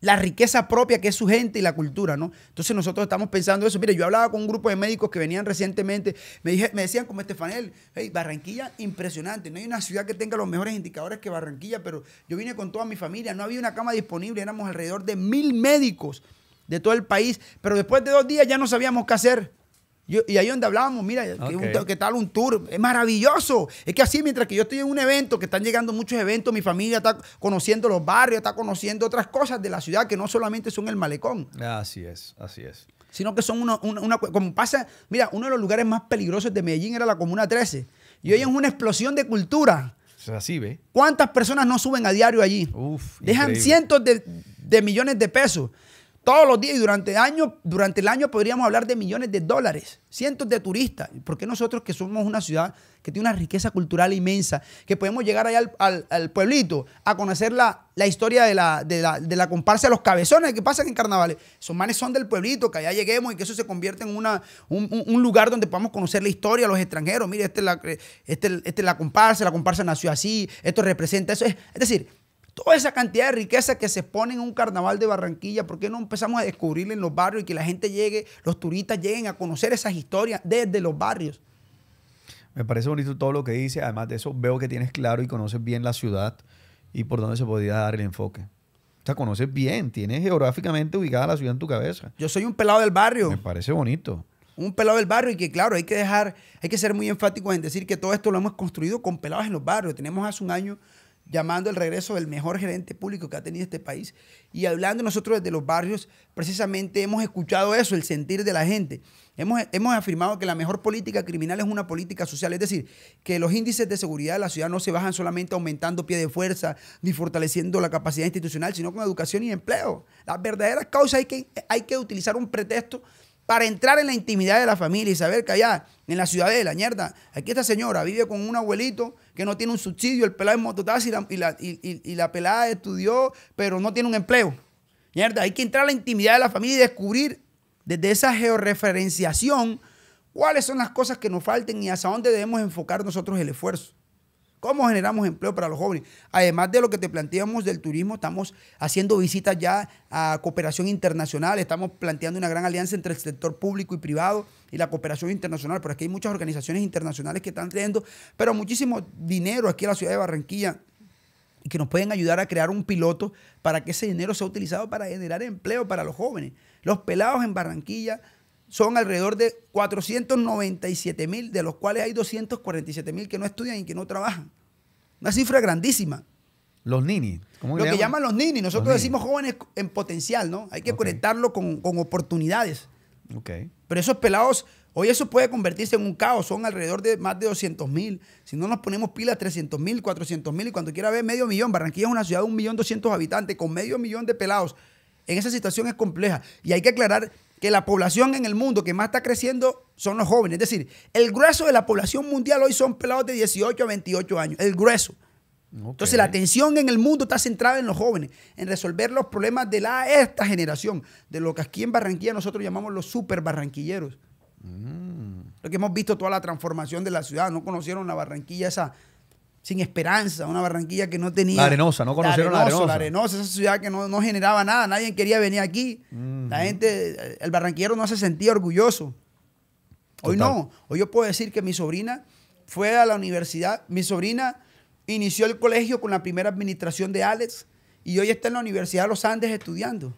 la riqueza propia que es su gente y la cultura, ¿no? Entonces nosotros estamos pensando eso. Mire, yo hablaba con un grupo de médicos que venían recientemente, me, dije, me decían como Estefanel, hey, Barranquilla, impresionante, no hay una ciudad que tenga los mejores indicadores que Barranquilla, pero yo vine con toda mi familia, no había una cama disponible, éramos alrededor de mil médicos de todo el país, pero después de dos días ya no sabíamos qué hacer y ahí donde hablábamos, mira, ¿qué tal un tour? Es maravilloso. Es que así, mientras que yo estoy en un evento, que están llegando muchos eventos, mi familia está conociendo los barrios, está conociendo otras cosas de la ciudad que no solamente son el malecón. Así es, así es. Sino que son una, como pasa, mira, uno de los lugares más peligrosos de Medellín era la Comuna 13. Y hoy es una explosión de cultura. Así ve. ¿Cuántas personas no suben a diario allí? Uf, Dejan cientos de millones de pesos todos los días y durante, años, durante el año podríamos hablar de millones de dólares, cientos de turistas. ¿Por qué nosotros que somos una ciudad que tiene una riqueza cultural inmensa, que podemos llegar allá al, pueblito a conocer la, historia de la, comparsa de los cabezones que pasan en carnavales? Esos manes son del pueblito, que allá lleguemos y que eso se convierta en un, lugar donde podamos conocer la historia, los extranjeros. Mire, esta es la, este, este la comparsa, la comparsa nació así, esto representa eso. es decir, Toda esa cantidad de riqueza que se pone en un carnaval de Barranquilla, ¿por qué no empezamos a descubrirla en los barrios y que la gente llegue, los turistas lleguen a conocer esas historias desde los barrios? Me parece bonito todo lo que dice. Además de eso, veo que tienes claro y conoces bien la ciudad y por dónde se podría dar el enfoque. O sea, conoces bien, tienes geográficamente ubicada la ciudad en tu cabeza. Yo soy un pelado del barrio. Me parece bonito. Un pelado del barrio y que claro, hay que dejar, hay que ser muy enfático en decir que todo esto lo hemos construido con pelados en los barrios. Tenemos hace un año llamando el regreso del mejor gerente público que ha tenido este país. Y hablando nosotros desde los barrios, precisamente hemos escuchado eso, el sentir de la gente. Hemos, hemos, afirmado que la mejor política criminal es una política social, es decir, que los índices de seguridad de la ciudad no se bajan solamente aumentando pie de fuerza ni fortaleciendo la capacidad institucional, sino con educación y empleo. Las verdaderas causas hay que, hay que utilizar un pretexto para entrar en la intimidad de la familia y saber que allá, en la ciudad de la mierda, aquí esta señora vive con un abuelito que no tiene un subsidio, el pelado es mototaxi y la, pelada estudió, pero no tiene un empleo. hay que entrar a la intimidad de la familia y descubrir desde esa georreferenciación cuáles son las cosas que nos falten y hasta dónde debemos enfocar nosotros el esfuerzo. ¿Cómo generamos empleo para los jóvenes? Además de lo que te planteamos del turismo, estamos haciendo visitas ya a cooperación internacional, estamos planteando una gran alianza entre el sector público y privado y la cooperación internacional, porque aquí hay muchas organizaciones internacionales que están trayendo, pero muchísimo dinero aquí en la ciudad de Barranquilla y que nos pueden ayudar a crear un piloto para que ese dinero sea utilizado para generar empleo para los jóvenes. Los pelados en Barranquilla son alrededor de 497 mil, de los cuales hay 247 mil que no estudian y que no trabajan. Una cifra grandísima. Los ninis. Lo que llaman los ninis. Nosotros decimos jóvenes en potencial, ¿no? Hay que conectarlo con, oportunidades. Ok. Pero esos pelados, hoy eso puede convertirse en un caos. Son alrededor de más de 200 mil. Si no nos ponemos pilas, 300 mil, 400 mil. Y cuando quiera ver medio millón, Barranquilla es una ciudad de un millón habitantes con medio millón de pelados. En esa situación es compleja. Y hay que aclarar que la población en el mundo que más está creciendo son los jóvenes. Es decir, el grueso de la población mundial hoy son pelados de 18 a 28 años. El grueso. Entonces la atención en el mundo está centrada en los jóvenes, en resolver los problemas de la, esta generación, de lo que aquí en Barranquilla nosotros llamamos los super barranquilleros. Mm. Lo que hemos visto toda la transformación de la ciudad, no conocieron la Barranquilla esa sin esperanza, una Barranquilla que no tenía... La Arenosa, no conocieron la Arenosa. Arenosa, esa ciudad que no, generaba nada, nadie quería venir aquí. La gente, el barranquillero no se sentía orgulloso. Hoy no, hoy yo puedo decir que mi sobrina fue a la universidad, mi sobrina inició el colegio con la primera administración de Alex y hoy está en la Universidad de los Andes estudiando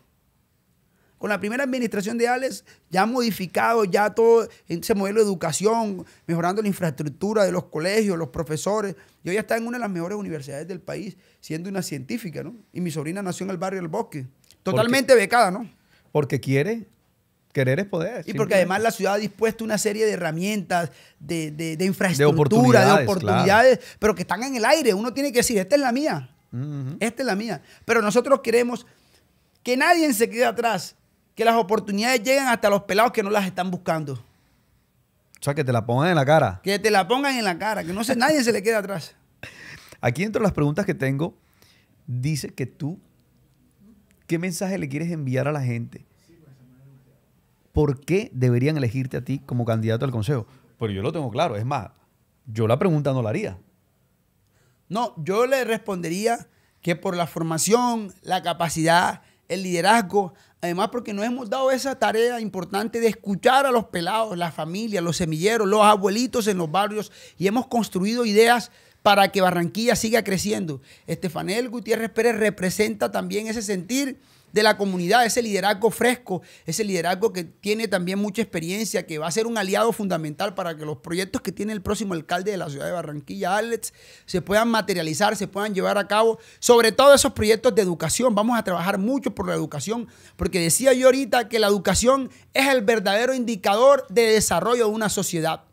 con la primera administración de Alex, ya ha modificado ya todo ese modelo de educación, mejorando la infraestructura de los colegios, los profesores. Yo ya estaba en una de las mejores universidades del país, siendo una científica, ¿no? Y mi sobrina nació en el barrio del Bosque, totalmente becada, ¿no? Porque quiere Querer es poder. Y porque además la ciudad ha dispuesto una serie de herramientas, de, de, infraestructura, de oportunidades, pero que están en el aire. Uno tiene que decir, esta es la mía, esta es la mía. Pero nosotros queremos que nadie se quede atrás, que las oportunidades lleguen hasta los pelados que no las están buscando. O sea, que te la pongan en la cara. Que te la pongan en la cara, que no sé, nadie se le quede atrás. Aquí entre las preguntas que tengo, dice que tú, ¿qué mensaje le quieres enviar a la gente? ¿Por qué deberían elegirte a ti como candidato al consejo? Pero yo lo tengo claro, es más, yo la pregunta no la haría. No, yo le respondería que por la formación, la capacidad, el liderazgo, Además, porque nos hemos dado esa tarea importante de escuchar a los pelados, la familia, los semilleros, los abuelitos en los barrios y hemos construido ideas para que Barranquilla siga creciendo. Estefanel Gutiérrez Pérez representa también ese sentir de la comunidad, ese liderazgo fresco, ese liderazgo que tiene también mucha experiencia, que va a ser un aliado fundamental para que los proyectos que tiene el próximo alcalde de la ciudad de Barranquilla, Alex, se puedan materializar, se puedan llevar a cabo, sobre todo esos proyectos de educación. Vamos a trabajar mucho por la educación, porque decía yo ahorita que la educación es el verdadero indicador de desarrollo de una sociedad.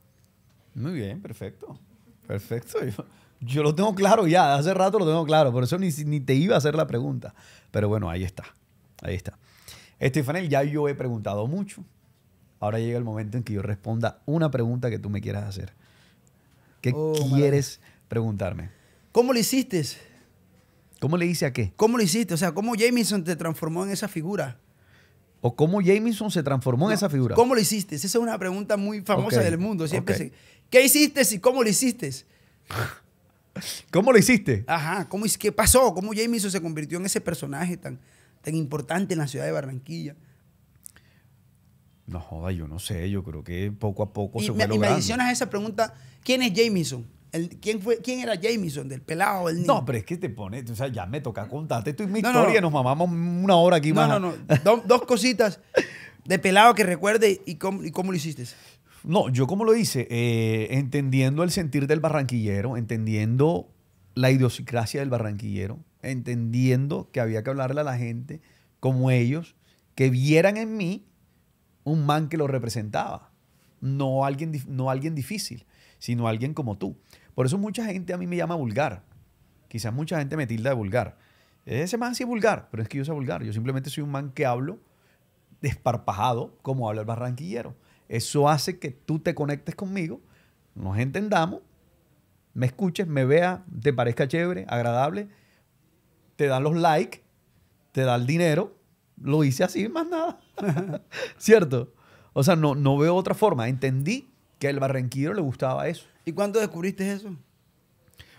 Muy bien, perfecto. Perfecto. Yo, lo tengo claro ya, hace rato lo tengo claro, por eso ni te iba a hacer la pregunta. Pero bueno, ahí está. Ahí está. Estefanel, ya yo he preguntado mucho. Ahora llega el momento en que yo responda una pregunta que tú me quieras hacer. ¿Qué oh, quieres preguntarme? ¿Cómo lo hiciste? ¿Cómo le hice a qué? ¿Cómo lo hiciste? O sea, ¿cómo Jameson te transformó en esa figura? ¿O cómo Jameson se transformó en esa figura? ¿Cómo lo hiciste? Esa es una pregunta muy famosa del mundo. Siempre se... ¿Qué hiciste y cómo lo hiciste? ¿Cómo lo hiciste? Ajá, ¿cómo, ¿qué pasó? ¿Cómo Jameson se convirtió en ese personaje tan, tan importante en la ciudad de Barranquilla? No joda, yo no sé, yo creo que poco a poco se va fue Y me adicionas esa pregunta, ¿quién es Jameson? ¿quién, fue, ¿Quién era Jameson, ¿Del pelado? niño? No, pero es que te pones, o sea, ya me toca contarte esto es mi historia, nos mamamos una hora aquí más. No, no, no, dos cositas de pelado que recuerde y cómo, lo hiciste. No, yo como lo hice, eh, entendiendo el sentir del barranquillero, entendiendo la idiosincrasia del barranquillero, entendiendo que había que hablarle a la gente como ellos, que vieran en mí un man que lo representaba, no alguien, no alguien difícil, sino alguien como tú. Por eso mucha gente a mí me llama vulgar. Quizás mucha gente me tilda de vulgar. Ese man sí es vulgar, pero es que yo soy vulgar. Yo simplemente soy un man que hablo desparpajado como habla el barranquillero. Eso hace que tú te conectes conmigo, nos entendamos, me escuches, me veas, te parezca chévere, agradable te dan los likes, te da el dinero. Lo hice así, más nada. ¿Cierto? O sea, no, no veo otra forma. Entendí que el barranquero le gustaba eso. ¿Y cuándo descubriste eso?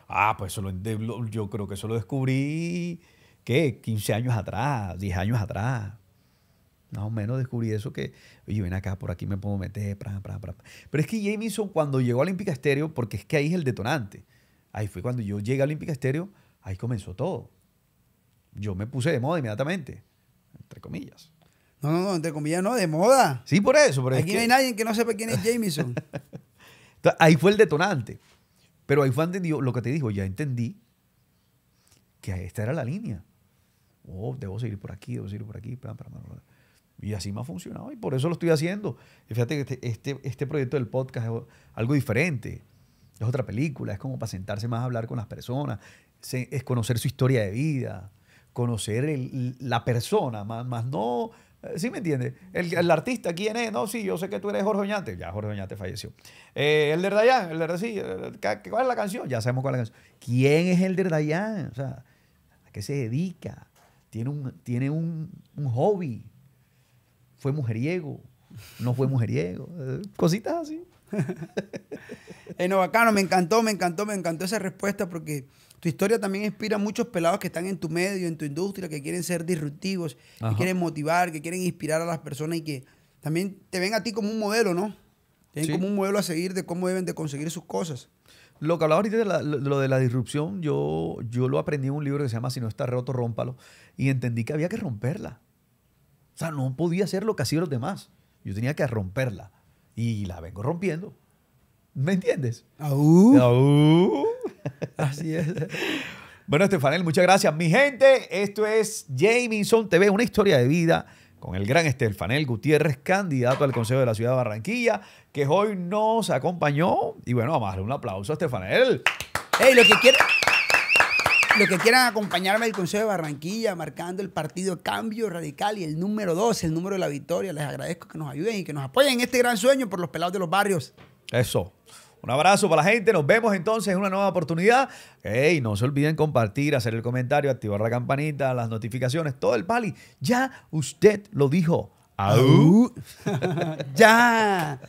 Ah, pues eso lo, yo creo que eso lo descubrí, ¿qué? 15 años atrás, 10 años atrás. Más o menos descubrí eso que, oye, ven acá, por aquí me puedo meter, Pero es que Jameson cuando llegó a Olímpica Estéreo, porque es que ahí es el detonante. Ahí fue cuando yo llegué a Olímpica Estéreo, ahí comenzó todo yo me puse de moda inmediatamente, entre comillas. No, no, no, entre comillas no, de moda. Sí, por eso. eso. Aquí no hay nadie que no sepa quién es Jameson. ahí fue el detonante. Pero ahí fue entendido lo que te dijo, ya entendí que esta era la línea. Oh, debo seguir por aquí, debo seguir por aquí. Y así me ha funcionado y por eso lo estoy haciendo. fíjate que este, este, este proyecto del podcast es algo diferente. Es otra película, es como para sentarse más a hablar con las personas, es conocer su historia de vida conocer la persona, más, más no eh, ¿Sí me entiendes? El, artista, ¿quién es? No, sí, yo sé que tú eres Jorge Oñate. Ya, Jorge Oñate falleció. el de el sí, eh, ¿cuál es la canción? Ya sabemos cuál es la canción. ¿Quién es el de O sea, ¿a qué se dedica? Tiene un, tiene un, hobby. Fue mujeriego. No fue mujeriego. Eh, cositas así. En no, bacano, me encantó, me encantó, me encantó esa respuesta porque tu historia también inspira a muchos pelados que están en tu medio, en tu industria, que quieren ser disruptivos, que quieren motivar, que quieren inspirar a las personas y que también te ven a ti como un modelo, ¿no? Tienen como un modelo a seguir de cómo deben de conseguir sus cosas. Lo que hablaba ahorita de, lo de la disrupción, yo, yo lo aprendí en un libro que se llama Si no está roto, rómpalo. Y entendí que había que romperla. O sea, no podía hacer lo que hacían los demás. Yo tenía que romperla. Y la vengo rompiendo. ¿Me entiendes? Aú. Así es. Bueno, Estefanel, muchas gracias. Mi gente, esto es Jamison TV, una historia de vida con el gran Estefanel Gutiérrez, candidato al Consejo de la Ciudad de Barranquilla, que hoy nos acompañó. Y bueno, vamos a darle un aplauso a Estefanel. Hey, lo que que quieran acompañarme al Consejo de Barranquilla, marcando el partido Cambio Radical y el número 12, el número de la victoria, les agradezco que nos ayuden y que nos apoyen en este gran sueño por los pelados de los barrios. Eso. Un abrazo para la gente. Nos vemos entonces en una nueva oportunidad. Hey, no se olviden compartir, hacer el comentario, activar la campanita, las notificaciones, todo el pali. Ya usted lo dijo. Ah, ¡Ya!